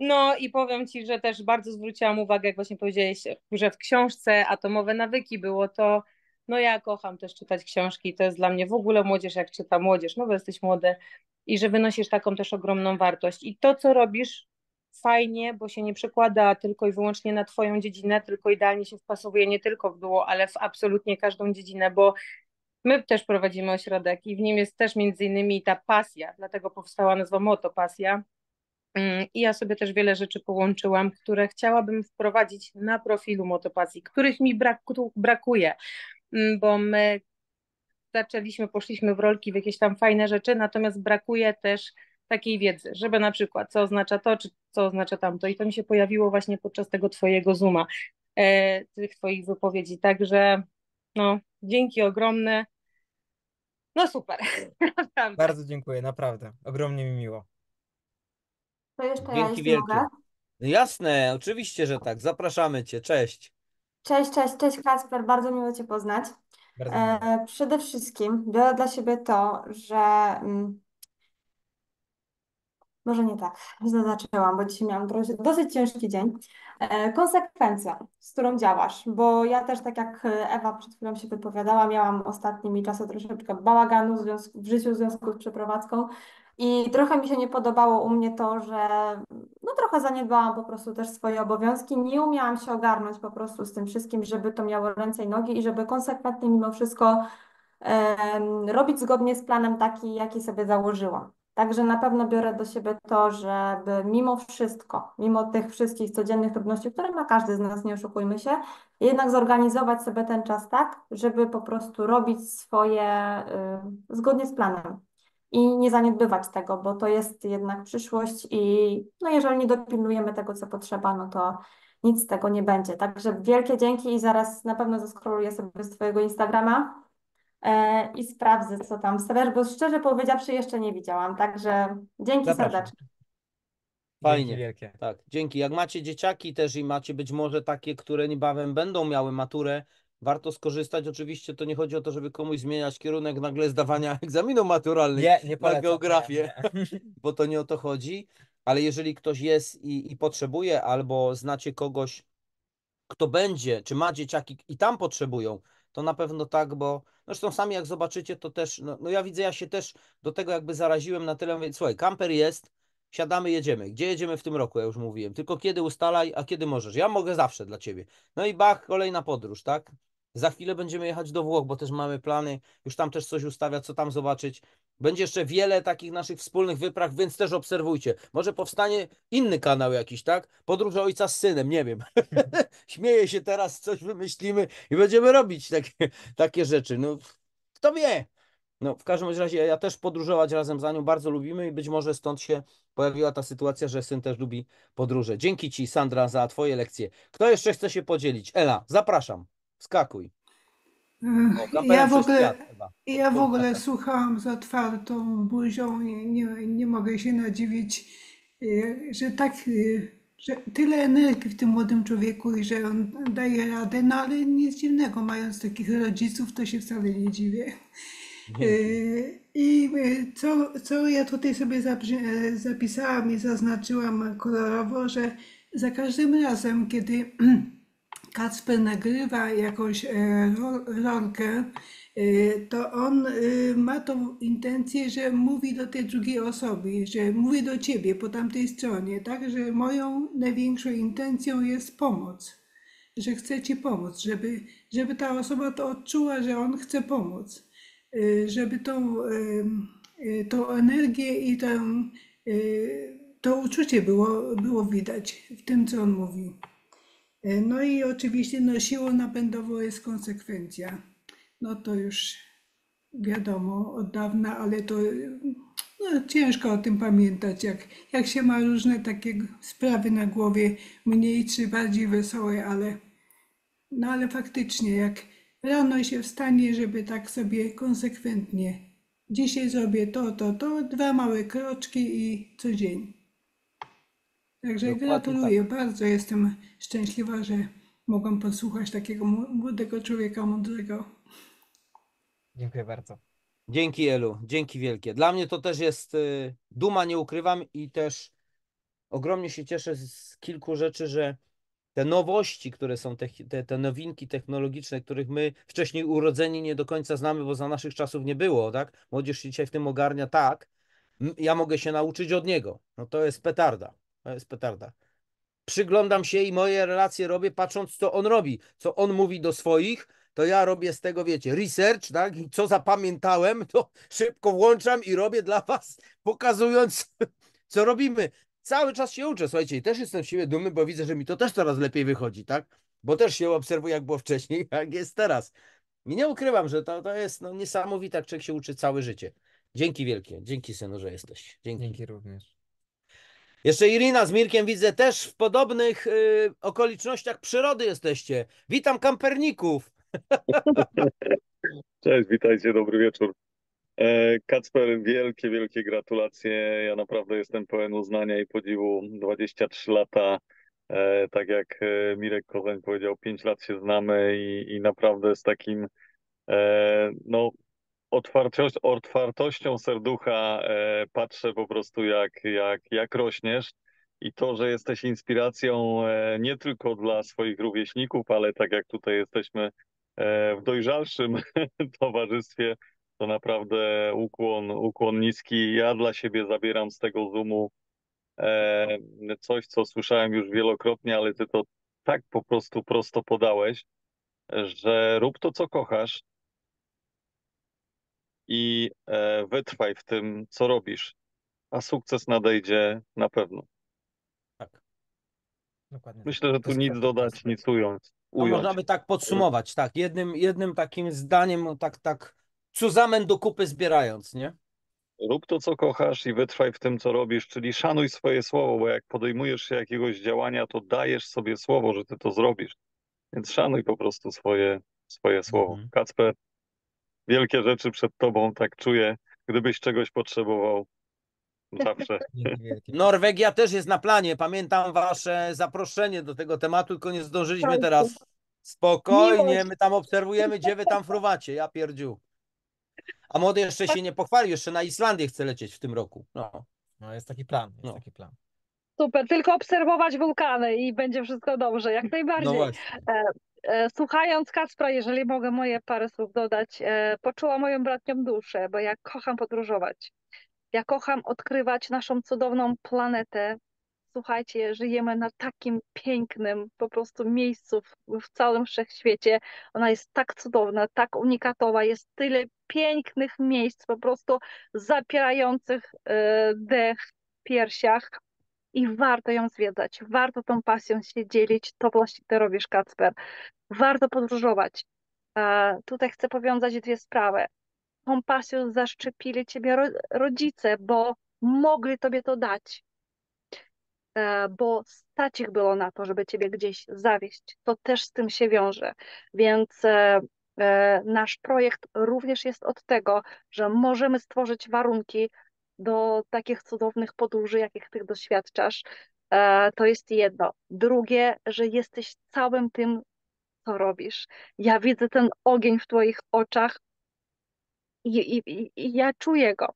F: No i powiem Ci, że też bardzo zwróciłam uwagę, jak właśnie powiedziałeś, że w książce Atomowe Nawyki było to, no ja kocham też czytać książki, to jest dla mnie w ogóle młodzież, jak czyta młodzież, no bo jesteś młody i że wynosisz taką też ogromną wartość. I to, co robisz, fajnie, bo się nie przekłada tylko i wyłącznie na Twoją dziedzinę, tylko idealnie się wpasowuje nie tylko w duo, ale w absolutnie każdą dziedzinę, bo My też prowadzimy ośrodek i w nim jest też między innymi ta pasja, dlatego powstała nazwa Moto Pasja. Mm, I ja sobie też wiele rzeczy połączyłam, które chciałabym wprowadzić na profilu Motopasji, których mi braku, brakuje, mm, bo my zaczęliśmy, poszliśmy w rolki w jakieś tam fajne rzeczy, natomiast brakuje też takiej wiedzy, żeby na przykład co oznacza to, czy co oznacza tamto. I to mi się pojawiło właśnie podczas tego Twojego Zooma, e, tych Twoich wypowiedzi. Także no, Dzięki ogromne. No super,
B: Bardzo dziękuję, naprawdę. Ogromnie mi miło. To jeszcze
A: ja Dzięki wielkie. mogę. No jasne, oczywiście, że tak. Zapraszamy Cię. Cześć.
G: Cześć, cześć, cześć Kasper, bardzo miło Cię poznać. Bardzo miło. E, przede wszystkim biorę dla siebie to, że mm, może nie tak, zaznaczyłam, zaczęłam, bo dzisiaj miałam dosyć ciężki dzień. E, Konsekwencja, z którą działasz, bo ja też, tak jak Ewa przed chwilą się wypowiadała, miałam ostatnimi czasy troszeczkę bałaganu w, związku, w życiu w związku z przeprowadzką i trochę mi się nie podobało u mnie to, że no trochę zaniedbałam po prostu też swoje obowiązki, nie umiałam się ogarnąć po prostu z tym wszystkim, żeby to miało ręce i nogi i żeby konsekwentnie mimo wszystko robić zgodnie z planem taki, jaki sobie założyłam. Także na pewno biorę do siebie to, żeby mimo wszystko, mimo tych wszystkich codziennych trudności, które ma każdy z nas, nie oszukujmy się, jednak zorganizować sobie ten czas tak, żeby po prostu robić swoje y, zgodnie z planem i nie zaniedbywać tego, bo to jest jednak przyszłość i no, jeżeli nie dopilnujemy tego, co potrzeba, no to nic z tego nie będzie. Także wielkie dzięki i zaraz na pewno zeskroluję sobie z Twojego Instagrama E, i sprawdzę, co tam stawiasz, bo szczerze powiedziawszy jeszcze nie widziałam, także dzięki Zapraszam. serdecznie.
E: Fajnie. wielkie.
A: Tak, dzięki. Jak macie dzieciaki też i macie być może takie, które niebawem będą miały maturę, warto skorzystać. Oczywiście to nie chodzi o to, żeby komuś zmieniać kierunek nagle zdawania egzaminu maturalnych nie, nie polecam, na geografię, nie, nie. bo to nie o to chodzi. Ale jeżeli ktoś jest i, i potrzebuje, albo znacie kogoś, kto będzie, czy ma dzieciaki i tam potrzebują, to na pewno tak, bo zresztą sami jak zobaczycie, to też, no, no ja widzę, ja się też do tego jakby zaraziłem na tyle, mówię, słuchaj, kamper jest, siadamy, jedziemy. Gdzie jedziemy w tym roku, ja już mówiłem, tylko kiedy ustalaj, a kiedy możesz. Ja mogę zawsze dla ciebie. No i bach, kolejna podróż, tak? Za chwilę będziemy jechać do Włoch, bo też mamy plany, już tam też coś ustawia, co tam zobaczyć. Będzie jeszcze wiele takich naszych wspólnych wypraw, więc też obserwujcie. Może powstanie inny kanał jakiś, tak? Podróż ojca z synem, nie wiem. Mhm. Śmieję się teraz, coś wymyślimy i będziemy robić takie, takie rzeczy. No, kto wie? No, w każdym razie ja też podróżować razem z Anią bardzo lubimy i być może stąd się pojawiła ta sytuacja, że syn też lubi podróże. Dzięki Ci, Sandra, za Twoje lekcje. Kto jeszcze chce się podzielić? Ela, zapraszam. Skakuj.
H: No, ja w ogóle, świat, ja w ogóle słuchałam z otwartą buzią i nie, nie mogę się nadziwić, y, że tak, y, że tyle energii w tym młodym człowieku i że on daje radę, no ale nic dziwnego, mając takich rodziców, to się wcale nie dziwię. Mhm. Y, I co, co ja tutaj sobie e, zapisałam i zaznaczyłam kolorowo, że za każdym razem, kiedy Kacper nagrywa jakąś e, rolkę, e, to on e, ma tą intencję, że mówi do tej drugiej osoby, że mówi do ciebie po tamtej stronie, tak? Że moją największą intencją jest pomoc, że chce ci pomóc, żeby, żeby ta osoba to odczuła, że on chce pomóc, żeby tą, tą energię i tę, to uczucie było, było widać w tym, co on mówi. E, no i oczywiście no, siłą napędową jest konsekwencja. No to już wiadomo od dawna, ale to no, ciężko o tym pamiętać, jak, jak się ma różne takie sprawy na głowie, mniej czy bardziej wesołe, ale, no, ale faktycznie jak rano się wstanie, żeby tak sobie konsekwentnie dzisiaj zrobię to, to, to, dwa małe kroczki i co dzień. Także Dokładnie tak. gratuluję tak. bardzo. Jestem szczęśliwa, że mogłam posłuchać takiego młodego człowieka, mądrego.
A: Dziękuję bardzo. Dzięki Elu, dzięki wielkie. Dla mnie to też jest y, duma, nie ukrywam i też ogromnie się cieszę z kilku rzeczy, że te nowości, które są, te, te, te, nowinki technologiczne, których my wcześniej urodzeni nie do końca znamy, bo za naszych czasów nie było, tak? Młodzież się dzisiaj w tym ogarnia tak, ja mogę się nauczyć od niego. No to jest petarda. E, jest petarda. Przyglądam się i moje relacje robię, patrząc, co on robi, co on mówi do swoich, to ja robię z tego, wiecie, research, tak? I co zapamiętałem, to szybko włączam i robię dla was, pokazując, co robimy. Cały czas się uczę, słuchajcie, i też jestem w siebie dumny, bo widzę, że mi to też coraz lepiej wychodzi, tak? Bo też się obserwuję, jak było wcześniej, jak jest teraz. I nie ukrywam, że to, to jest no, niesamowite, jak człowiek się uczy całe życie. Dzięki wielkie. Dzięki, synu, że jesteś. Dzięki, Dzięki również. Jeszcze Irina z Mirkiem widzę też w podobnych y, okolicznościach przyrody jesteście. Witam kamperników.
I: Cześć, witajcie, dobry wieczór. E, Kacper, wielkie, wielkie gratulacje. Ja naprawdę jestem pełen uznania i podziwu. 23 lata, e, tak jak e, Mirek Kozań powiedział, 5 lat się znamy i, i naprawdę z takim no, otwartość, otwartością serducha e, patrzę po prostu, jak, jak, jak rośniesz. I to, że jesteś inspiracją e, nie tylko dla swoich rówieśników, ale tak jak tutaj jesteśmy e, w dojrzalszym towarzystwie, to naprawdę ukłon, ukłon niski. Ja dla siebie zabieram z tego Zoomu e, coś, co słyszałem już wielokrotnie, ale ty to tak po prostu prosto podałeś, że rób to, co kochasz, i e, wytrwaj w tym, co robisz, a sukces nadejdzie na pewno. Tak. Dokładnie. Myślę, tak. że tu nic tak, dodać, tak. nic ująć. No, ująć. można
A: by tak podsumować, tak, jednym, jednym takim zdaniem, tak, tak, cuzamen do kupy zbierając, nie?
I: Rób to, co kochasz i wytrwaj w tym, co robisz, czyli szanuj swoje słowo, bo jak podejmujesz się jakiegoś działania, to dajesz sobie słowo, że ty to zrobisz. Więc szanuj po prostu swoje, swoje słowo. Mhm. Kacper, wielkie rzeczy przed tobą, tak czuję, gdybyś czegoś potrzebował. Zawsze.
A: Norwegia też jest na planie. Pamiętam wasze zaproszenie do tego tematu, tylko nie zdążyliśmy tak. teraz. Spokojnie, my tam obserwujemy, gdzie wy tam fruwacie. Ja pierdziu. A młody jeszcze się nie pochwalił, jeszcze na Islandię chce lecieć w tym roku. No, no jest taki plan, jest no. taki plan.
J: Super, tylko obserwować wulkany i będzie wszystko dobrze, jak najbardziej. No E, słuchając Kacpra, jeżeli mogę moje parę słów dodać, e, poczuła moją bratnią duszę, bo ja kocham podróżować. Ja kocham odkrywać naszą cudowną planetę. Słuchajcie, żyjemy na takim pięknym po prostu miejscu w, w całym wszechświecie. Ona jest tak cudowna, tak unikatowa, jest tyle pięknych miejsc po prostu zapierających e, dech w piersiach i warto ją zwiedzać, warto tą pasją się dzielić, to właśnie ty robisz, Kacper. Warto podróżować. E, tutaj chcę powiązać dwie sprawy. Tą pasją zaszczepili ciebie ro rodzice, bo mogli tobie to dać, e, bo stać ich było na to, żeby ciebie gdzieś zawieść. To też z tym się wiąże, więc... E, e, Nasz projekt również jest od tego, że możemy stworzyć warunki, do takich cudownych podróży, jakich tych doświadczasz. E, to jest jedno. Drugie, że jesteś całym tym, co robisz. Ja widzę ten ogień w Twoich oczach, i, i, I, ja czuję go.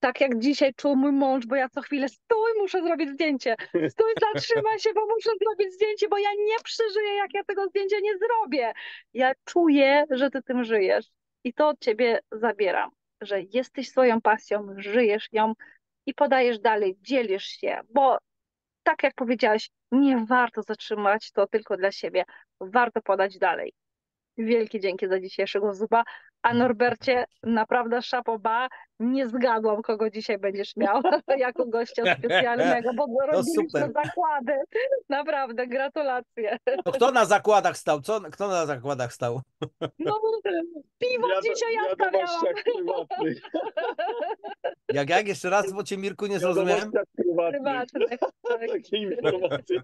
J: Tak jak dzisiaj czuł mój mąż, bo ja co chwilę stój, muszę zrobić zdjęcie. Stój, zatrzymaj się, bo muszę zrobić zdjęcie, bo ja nie przeżyję, jak ja tego zdjęcia nie zrobię. Ja czuję, że ty tym żyjesz i to od ciebie zabieram że jesteś swoją pasją, żyjesz ją i podajesz dalej, dzielisz się, bo tak jak powiedziałaś, nie warto zatrzymać to tylko dla siebie, warto podać dalej. Wielkie dzięki za dzisiejszego zuba. A no. Norbercie, naprawdę szapoba, nie zgadłam, kogo dzisiaj będziesz miał jako gościa specjalnego, bo no robiliśmy zakłady. Naprawdę, gratulacje. No kto na
A: zakładach stał? Co, kto na zakładach stał?
J: No, piwo ja, dzisiaj ja stawiałam.
A: Jak, jak? Jeszcze raz, bo cię Mirku nie zrozumiałem. Prywatnych.
J: Prywatnych. Tak.
A: Takie informacje.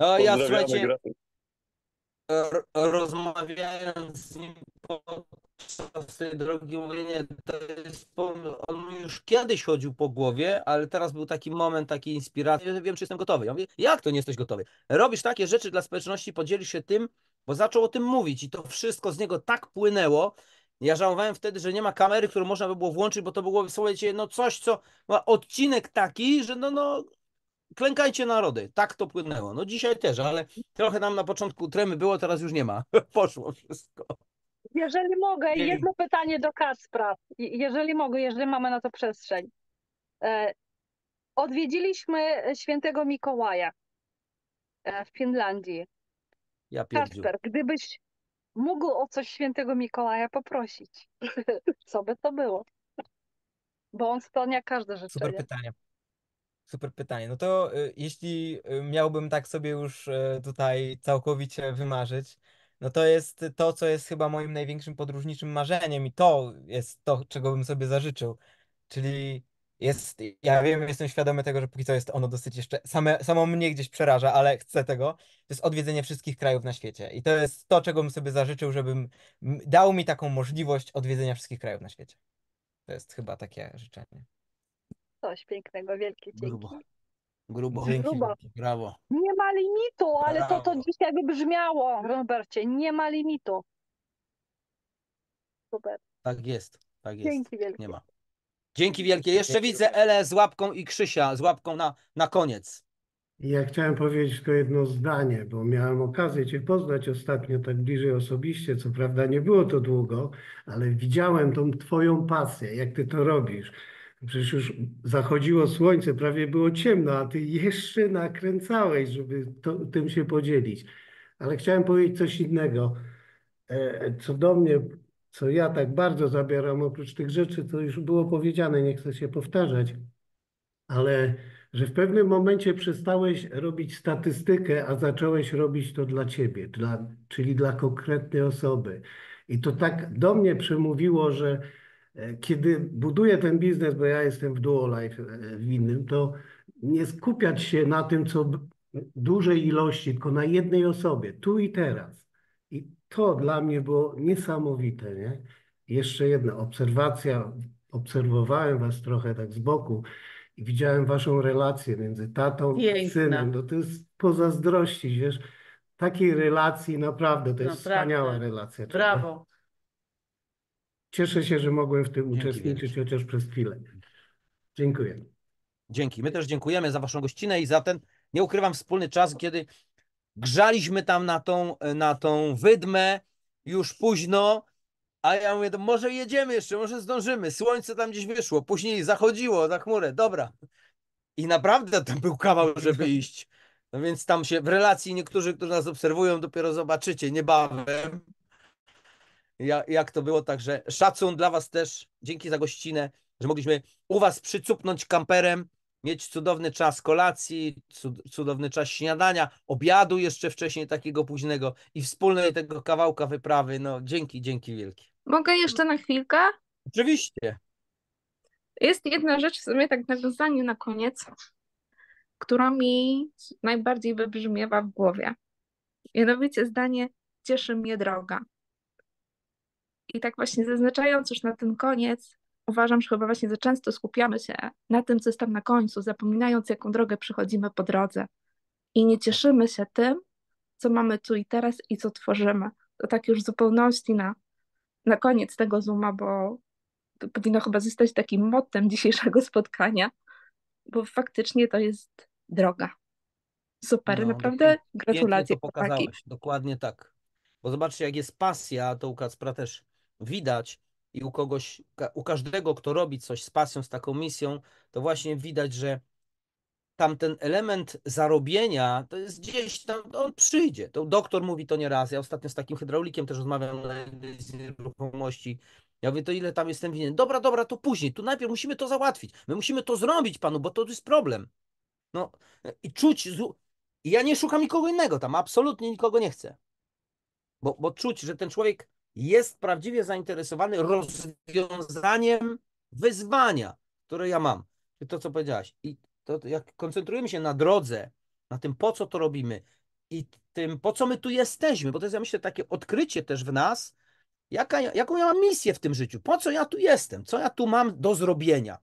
A: No ja, słuchajcie... E, rozmawiając z nim podczas tej drogi mówienie, on już kiedyś chodził po głowie, ale teraz był taki moment, taki inspiracji, ja wiem, czy jestem gotowy. Ja mówię, jak to nie jesteś gotowy? Robisz takie rzeczy dla społeczności, podzielisz się tym, bo zaczął o tym mówić i to wszystko z niego tak płynęło, ja żałowałem wtedy, że nie ma kamery, którą można by było włączyć, bo to byłoby, słuchajcie, no coś, co ma odcinek taki, że no, no klękajcie narody, tak to płynęło. No dzisiaj też, ale trochę nam na początku tremy było, teraz już nie ma. Poszło wszystko.
J: Jeżeli mogę, jedno pytanie do Kacpra. Jeżeli mogę, jeżeli mamy na to przestrzeń. E, odwiedziliśmy świętego Mikołaja e, w Finlandii.
A: Ja Kacper,
J: gdybyś mógł o coś świętego Mikołaja poprosić, co by to było? Bo on spełnia każde życzenie. Super pytanie.
B: Super pytanie. No to y, jeśli y, miałbym tak sobie już y, tutaj całkowicie wymarzyć, no to jest to, co jest chyba moim największym podróżniczym marzeniem i to jest to, czego bym sobie zażyczył. Czyli jest, ja wiem, jestem świadomy tego, że póki co jest ono dosyć jeszcze, same, samo mnie gdzieś przeraża, ale chcę tego, to jest odwiedzenie wszystkich krajów na świecie. I to jest to, czego bym sobie zażyczył, żebym dał mi taką możliwość odwiedzenia wszystkich krajów na świecie. To jest chyba takie życzenie.
J: Coś pięknego, wielkie dzięki. Grubo.
A: Grubo. Dzięki, Grubo. Brawo.
J: Nie ma limitu, ale to to dzisiaj wybrzmiało, Robercie. Nie ma limitu. Super.
A: Tak jest, tak jest. Dzięki wielkie. Nie ma. Dzięki wielkie. Jeszcze widzę Ele z łapką i Krzysia z łapką na, na koniec.
D: Ja chciałem powiedzieć tylko jedno zdanie, bo miałem okazję Cię poznać ostatnio tak bliżej osobiście. Co prawda nie było to długo, ale widziałem tą Twoją pasję, jak Ty to robisz. Przecież już zachodziło słońce, prawie było ciemno, a ty jeszcze nakręcałeś, żeby to, tym się podzielić. Ale chciałem powiedzieć coś innego. E, co do mnie, co ja tak bardzo zabieram, oprócz tych rzeczy, co już było powiedziane, nie chcę się powtarzać, ale że w pewnym momencie przestałeś robić statystykę, a zacząłeś robić to dla ciebie, dla, czyli dla konkretnej osoby. I to tak do mnie przemówiło, że E, kiedy buduję ten biznes, bo ja jestem w Duo Life e, winnym, to nie skupiać się na tym, co dużej ilości, tylko na jednej osobie, tu i teraz. I to dla mnie było niesamowite. Nie? Jeszcze jedna obserwacja. Obserwowałem Was trochę tak z boku i widziałem Waszą relację między tatą i synem. No to jest pozazdrościć, wiesz. Takiej relacji naprawdę, to jest Naprawdę. wspaniała relacja. Brawo. Cieszę się, że mogłem w tym Dzięki uczestniczyć wielkie. chociaż przez chwilę. Dziękuję. Dzięki. My też dziękujemy za Waszą
A: gościnę i za ten, nie ukrywam, wspólny czas, kiedy grzaliśmy tam na tą, na tą wydmę już późno, a ja mówię, to może jedziemy jeszcze, może zdążymy. Słońce tam gdzieś wyszło, później zachodziło za chmurę, dobra. I naprawdę tam był kawał, żeby iść. No więc tam się w relacji niektórzy, którzy nas obserwują, dopiero zobaczycie niebawem jak, jak to było, także szacun dla Was też, dzięki za gościnę, że mogliśmy u Was przycupnąć kamperem, mieć cudowny czas kolacji, cud, cudowny czas śniadania, obiadu jeszcze wcześniej takiego późnego i wspólnej tego kawałka wyprawy, no dzięki, dzięki wielkie.
J: Mogę jeszcze na chwilkę?
A: Oczywiście.
G: Jest jedna rzecz w sumie tak nawiązanie na koniec, która mi najbardziej wybrzmiewa w głowie. Mianowicie zdanie cieszy mnie droga. I tak właśnie zaznaczając już na ten koniec, uważam, że chyba właśnie za często skupiamy się na tym, co jest tam na końcu, zapominając, jaką drogę przechodzimy po drodze. I nie cieszymy się tym, co mamy tu i teraz i co tworzymy. To tak już w zupełności na, na koniec tego Zooma, bo to powinno chyba zostać takim mottem dzisiejszego spotkania, bo faktycznie to jest droga. Super, no, naprawdę gratulacje. To pokazałeś,
A: dokładnie tak. Bo zobaczcie, jak jest pasja, to u Kacpra też widać i u kogoś, u każdego, kto robi coś z pasją, z taką misją, to właśnie widać, że tamten element zarobienia to jest gdzieś tam, no, on przyjdzie. To doktor mówi to nieraz. Ja ostatnio z takim hydraulikiem też rozmawiam z nieruchomości. Ja mówię, to ile tam jestem winien? Dobra, dobra, to później. Tu najpierw musimy to załatwić. My musimy to zrobić panu, bo to jest problem. No i czuć, i ja nie szukam nikogo innego tam, absolutnie nikogo nie chcę. Bo, bo czuć, że ten człowiek jest prawdziwie zainteresowany rozwiązaniem wyzwania, które ja mam. to, co powiedziałaś. I to, jak koncentrujemy się na drodze, na tym, po co to robimy i tym, po co my tu jesteśmy, bo to jest, ja myślę, takie odkrycie też w nas, jaka, jaką ja mam misję w tym życiu, po co ja tu jestem, co ja tu mam do zrobienia.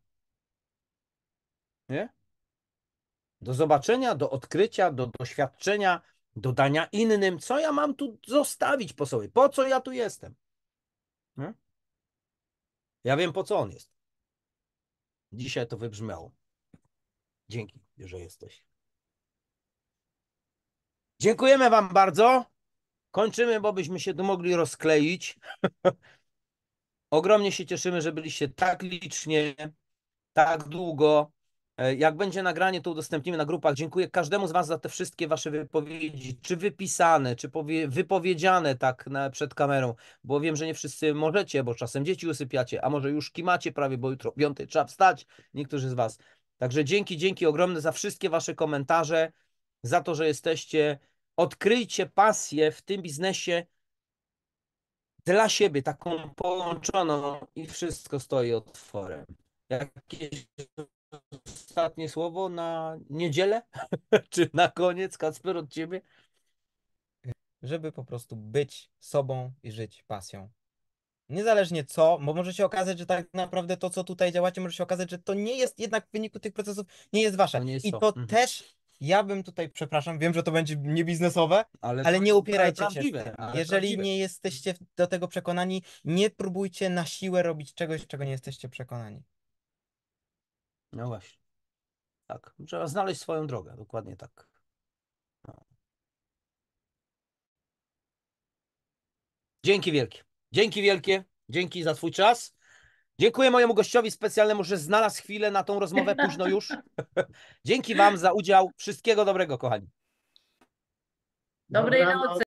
A: Nie? Do zobaczenia, do odkrycia, do doświadczenia, dodania innym, co ja mam tu zostawić po sobie, po co ja tu jestem. Nie? Ja wiem, po co on jest. Dzisiaj to wybrzmiało. Dzięki, że jesteś. Dziękujemy Wam bardzo. Kończymy, bo byśmy się tu mogli rozkleić. Ogromnie się cieszymy, że byliście tak licznie, tak długo. E, jak będzie nagranie, to udostępnimy na grupach. Dziękuję każdemu z Was za te wszystkie Wasze wypowiedzi, czy wypisane, czy wypowiedziane tak na, przed kamerą, bo wiem, że nie wszyscy możecie, bo czasem dzieci usypiacie, a może już kimacie prawie, bo jutro piątej trzeba wstać, niektórzy z Was. Także dzięki, dzięki ogromne za wszystkie Wasze komentarze, za to, że jesteście. Odkryjcie pasję w tym biznesie dla siebie, taką połączoną i wszystko stoi otworem. Jakieś ostatnie słowo na niedzielę? Czy na koniec, Kacper, od ciebie? Żeby po prostu
B: być sobą i żyć pasją. Niezależnie co, bo może się okazać, że tak naprawdę to, co tutaj działacie, może się okazać, że to nie jest jednak w wyniku tych procesów, nie jest wasze. To nie jest I to, to mhm. też ja bym tutaj, przepraszam, wiem, że to będzie niebiznesowe, ale, ale nie upierajcie się. Jeżeli prawdziwe. nie jesteście do tego przekonani, nie próbujcie na siłę robić czegoś, czego nie
A: jesteście przekonani. No właśnie. Tak. Trzeba znaleźć swoją drogę, dokładnie tak. No. Dzięki wielkie. Dzięki wielkie. Dzięki za Twój czas. Dziękuję mojemu gościowi specjalnemu, że znalazł chwilę na tą rozmowę późno już. Dzięki Wam za udział. Wszystkiego dobrego, kochani.
E: Dobrej nocy.